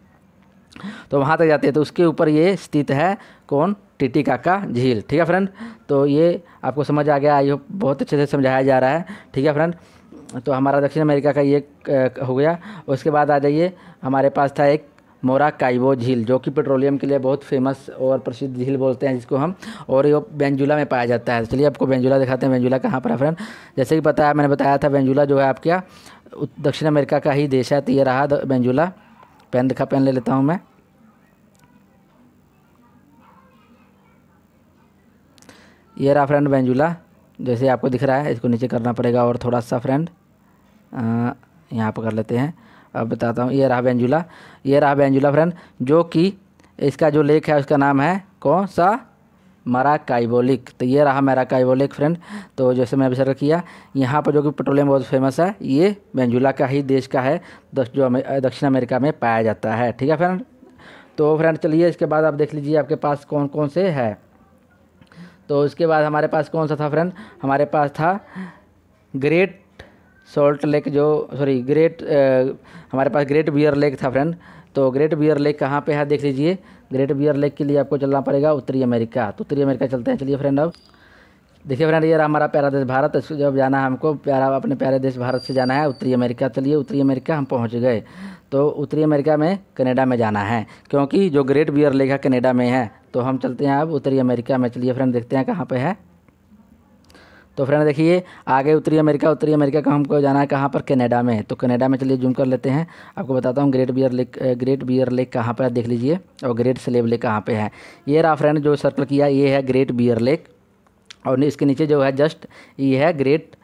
तो वहाँ तक जाते हैं तो उसके ऊपर ये स्थित है कौन टिटी काका झील ठीक है फ्रेंड तो ये आपको समझ आ गया आई होप बहुत अच्छे से समझाया जा रहा है ठीक है फ्रेंड तो हमारा दक्षिण अमेरिका का ये हो गया उसके बाद आ जाइए हमारे पास था एक मोरा काइबो झील जो कि पेट्रोलियम के लिए बहुत फेमस और प्रसिद्ध झील बोलते हैं जिसको हम और ये बेंजुला में पाया जाता है तो चलिए आपको बेंजुला दिखाते हैं बेंजुला कहाँ पर है फ्रेंड जैसे कि बताया मैंने बताया था बेंजुला जो है आपका दक्षिण अमेरिका का ही देश है तो ये रहा बेंजुला पेन दिखा पेन ले लेता हूँ मैं ये रहा फ्रेंड बेंजुला जैसे आपको दिख रहा है इसको नीचे करना पड़ेगा और थोड़ा सा फ्रेंड यहाँ पर कर लेते हैं अब बताता हूँ ये रहा बेंजुला ये रहा बेंजुला फ्रेंड जो कि इसका जो लेख है उसका नाम है कौन सा मराकाइबोलिक तो ये रहा मेरा काइबोलिक फ्रेंड तो जैसे मैं अभी सर किया यहाँ पर जो कि पेट्रोलियम बहुत फेमस है ये वेंजुला का ही देश का है जो दक्षिण अमेरिका में पाया जाता है ठीक है फ्रेंड तो फ्रेंड चलिए इसके बाद आप देख लीजिए आपके पास कौन कौन से है तो उसके बाद हमारे पास कौन सा था फ्रेंड हमारे पास था ग्रेट सॉल्ट लेक जो सॉरी ग्रेट आ, हमारे पास ग्रेट बियर लेक था फ्रेंड तो ग्रेट बियर लेक कहाँ पे है देख लीजिए ग्रेट बियर लेक के लिए आपको चलना पड़ेगा उत्तरी अमेरिका तो उत्तरी अमेरिका चलते हैं चलिए फ्रेंड अब देखिए फ्रेंड ये हमारा प्यारा देश भारत इसको जब जाना है हमको प्यारा अपने प्यारे देश भारत से जाना है उत्तरी अमेरिका चलिए उत्तरी अमेरिका हम पहुंच गए तो उत्तरी अमेरिका में कनाडा में जाना है क्योंकि जो ग्रेट बियर लेक है कनाडा में है तो हम चलते हैं अब उत्तरी अमेरिका में चलिए फ्रेंड देखते हैं कहाँ पर है तो फ्रेंड देखिए आगे उत्तरी अमेरिका उत्तरी अमेरिका का हमको जाना है कहाँ पर कनाडा में तो कनाडा में चलिए जूम कर लेते हैं आपको बताता हूँ Great Bear lake Great Bear lake कहाँ पर देख लीजिए और ग्रेट स्लेब लेक कहाँ पर है ये रहा फ्रेंड जो सर्कल किया ये है ग्रेट बियर लेक और इसके नीचे जो है जस्ट ये है ग्रेट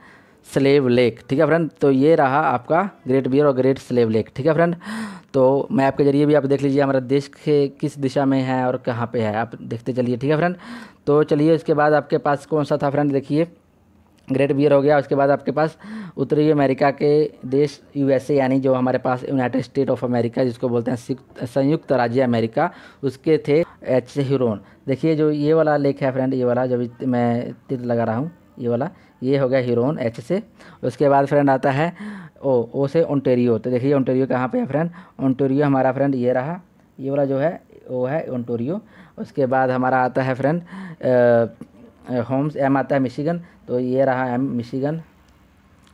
स्लेव लेक ठीक है फ्रेंड तो ये रहा आपका ग्रेट बियर और ग्रेट स्लेव लेक ठीक है फ्रेंड तो मैप के जरिए भी आप देख लीजिए हमारा देश के किस दिशा में है और कहाँ पे है आप देखते चलिए ठीक है फ्रेंड तो चलिए इसके बाद आपके पास कौन सा था फ्रेंड देखिए ग्रेट बियर हो गया उसके बाद आपके पास उत्तरी अमेरिका के देश यूएसए यानी जो हमारे पास यूनाइटेड स्टेट ऑफ अमेरिका जिसको बोलते हैं संयुक्त राज्य अमेरिका उसके थे एच हिरोन देखिए जो ये वाला लेक है फ्रेंड ये वाला भी मैं तिर लगा रहा हूँ ये वाला ये हो गया हिरोन एच से उसके बाद फ्रेंड आता है ओ ओ से ओंटेरियो तो देखिए ओंटेरियो कहाँ पर है फ्रेंड ओंटेरियो हमारा फ्रेंड ये रहा ये वाला जो है वो है ओंटोरियो उसके बाद हमारा आता है फ्रेंड होम्स एम आता है मिशिगन तो ये रहा एम मिशिगन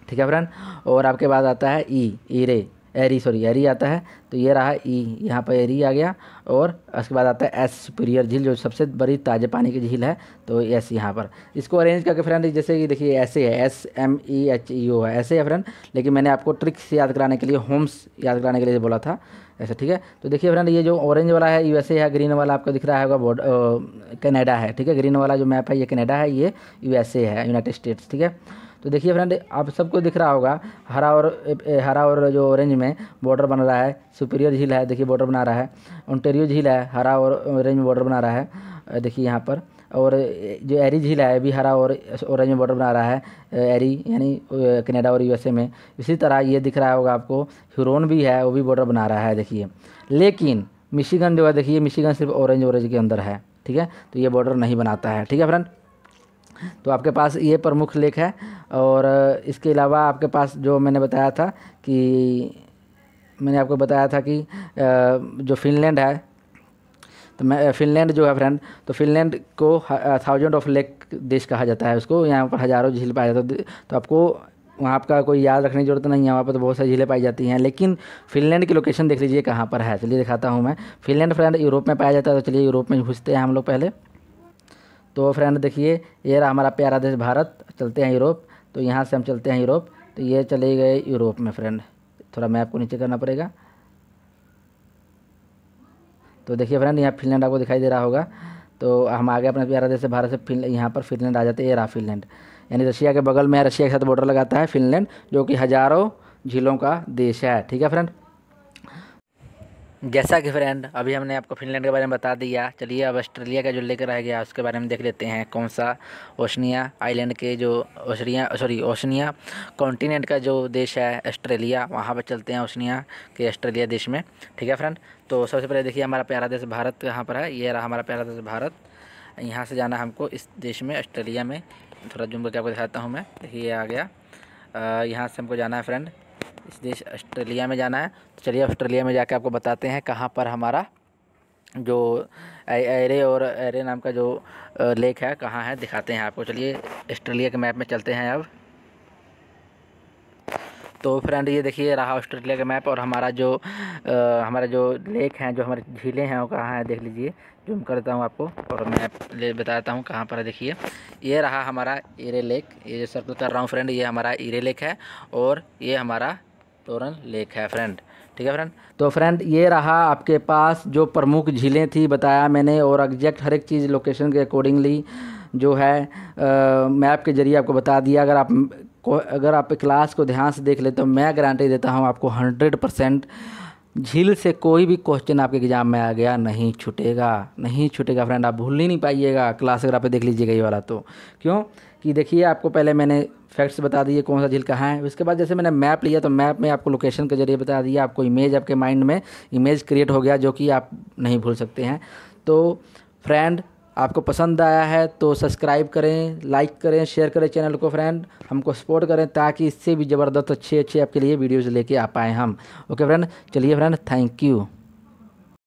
ठीक है फ्रेंड और आपके बाद आता है ई e, e रे एरी सॉरी एरी आता है तो ये रहा ई e, यहाँ पर एरी आ गया और उसके बाद आता है एस सुपीरियर झील जो सबसे बड़ी ताज़े पानी की झील है तो एस यहाँ पर इसको अरेंज करके फ्रेंड जैसे कि देखिए ऐसे है S M E H E O है ऐसे है फ्रेंड लेकिन मैंने आपको ट्रिक्स याद कराने के लिए होम्स याद कराने के लिए बोला था ऐसा ठीक है तो देखिए फ्रेंड ये जो ऑरेंज वाला है यूएसए है ग्रीन वाला आपको दिख रहा होगा बॉर्डर कनाडा है ठीक है ग्रीन वाला जो मैप है ये कनाडा है ये यूएसए है यूनाइटेड स्टेट्स ठीक है तो देखिए फ्रेंड आप सबको दिख रहा होगा हरा और हरा और जो ऑरेंज में बॉर्डर बन रहा है सुपीरियर झील है देखिए बॉर्डर बना रहा है ओंटेरियो झील है हरा और ऑरेंज में बॉर्डर बना रहा है देखिए यहाँ पर और जो एरी झील है भी हरा और ऑरेंज में बॉर्डर बना रहा है एरी यानी कनाडा और यूएसए में इसी तरह ये दिख रहा होगा आपको हिरोन भी है वो भी बॉर्डर बना रहा है देखिए लेकिन मिशिगन जो है देखिए मिशिगन सिर्फ ऑरेंज ऑरेंज के अंदर है ठीक है तो ये बॉर्डर नहीं बनाता है ठीक है फ्रेंड तो आपके पास ये प्रमुख लेख है और इसके अलावा आपके पास जो मैंने बताया था कि मैंने आपको बताया था कि जो फिनलैंड है तो मैं फिनलैंड जो है फ्रेंड तो फिनलैंड को थाउजेंड ऑफ लेक देश कहा जाता है उसको यहाँ पर हज़ारों झील पाया जाता है तो आपको वहाँ आपका कोई याद रखने की जरूरत नहीं है वहाँ पर तो बहुत सारी झीलें पाई जाती हैं लेकिन फिनलैंड की लोकेशन देख लीजिए कहाँ पर है चलिए दिखाता हूँ मैं फिनलैंड फ्रेंड यूरोप में पाया जाता है तो चलिए यूरोप में घुसते हैं हम लोग पहले तो फ्रेंड देखिए ये रहा हमारा प्यारा देश भारत चलते हैं यूरोप तो यहाँ से हम चलते हैं यूरोप तो ये चले गए यूरोप में फ्रेंड थोड़ा मैप को नीचे करना पड़ेगा तो देखिए फ्रेंड यहाँ फिनलैंड आपको दिखाई दे रहा होगा तो हम आगे अपने प्यारा देश से भारत से फिन यहाँ पर फिनलैंड आ जाते हैं रहा फिनलैंड यानी रशिया के बगल में रशिया के साथ बॉर्डर लगाता है फिनलैंड जो कि हज़ारों झीलों का देश है ठीक है फ्रेंड जैसा कि फ्रेंड अभी हमने आपको फिनलैंड के बारे में बता दिया चलिए अब ऑस्ट्रेलिया का जो लेकर रह गया उसके बारे में देख लेते हैं कौन सा ओशनिया आइलैंड के जो ओशनिया सॉरी ओशनिया कॉन्टीनेंट का जो देश है ऑस्ट्रेलिया वहाँ पर चलते हैं ओशनिया के ऑस्ट्रेलिया देश में ठीक है फ्रेंड तो सबसे पहले देखिए हमारा प्यारा देश भारत यहाँ पर है ये रहा हमारा प्यारा देश भारत यहाँ से जाना हमको इस देश में ऑस्ट्रेलिया में थोड़ा जुम्बा के आपको दिखाता हूँ मैं देखिए आ गया यहाँ से हमको जाना है फ्रेंड इस देश ऑस्ट्रेलिया में जाना है तो चलिए ऑस्ट्रेलिया में जाके आपको बताते हैं कहाँ पर हमारा जो एरे और एरे नाम का जो लेक है कहाँ है दिखाते हैं आपको चलिए ऑस्ट्रेलिया के मैप में चलते हैं अब तो फ्रेंड ये देखिए रहा ऑस्ट्रेलिया का मैप और हमारा जो आ, हमारा जो लेक हैं जो हमारे झीलें हैं वो कहाँ हैं देख लीजिए जूम करता हूँ आपको और मैं ले बताता हूँ कहाँ पर देखिए ये रहा हमारा ईरे लेक ये जो सर्कल कर रहा हूँ फ्रेंड ये हमारा ईरे लेक है और ये हमारा तोरण लेक है फ्रेंड ठीक है फ्रेंड तो फ्रेंड ये रहा आपके पास जो प्रमुख झीलें थी बताया मैंने और एग्जैक्ट हर एक चीज़ लोकेशन के अकॉर्डिंगली जो है मैप के जरिए आपको बता दिया अगर आप को अगर आप क्लास को ध्यान से देख ले तो मैं गारंटी देता हूँ आपको हंड्रेड परसेंट झील से कोई भी क्वेश्चन आपके एग्ज़ाम में आ गया नहीं छूटेगा नहीं छूटेगा फ्रेंड आप भूल ही नहीं पाइएगा क्लास अगर आप देख लीजिएगा ये वाला तो क्यों कि देखिए आपको पहले मैंने फैक्ट्स बता दिए कौन सा झील कहाँ है उसके बाद जैसे मैंने मैप लिया तो मैप में आपको लोकेशन के जरिए बता दिया आपको इमेज आपके माइंड में इमेज क्रिएट हो गया जो कि आप नहीं भूल सकते हैं तो फ्रेंड आपको पसंद आया है तो सब्सक्राइब करें लाइक करें शेयर करें चैनल को फ्रेंड हमको सपोर्ट करें ताकि इससे भी ज़बरदस्त अच्छे अच्छे आपके लिए वीडियोज़ लेके आ पाएँ हम ओके फ्रेंड चलिए फ्रेंड थैंक यू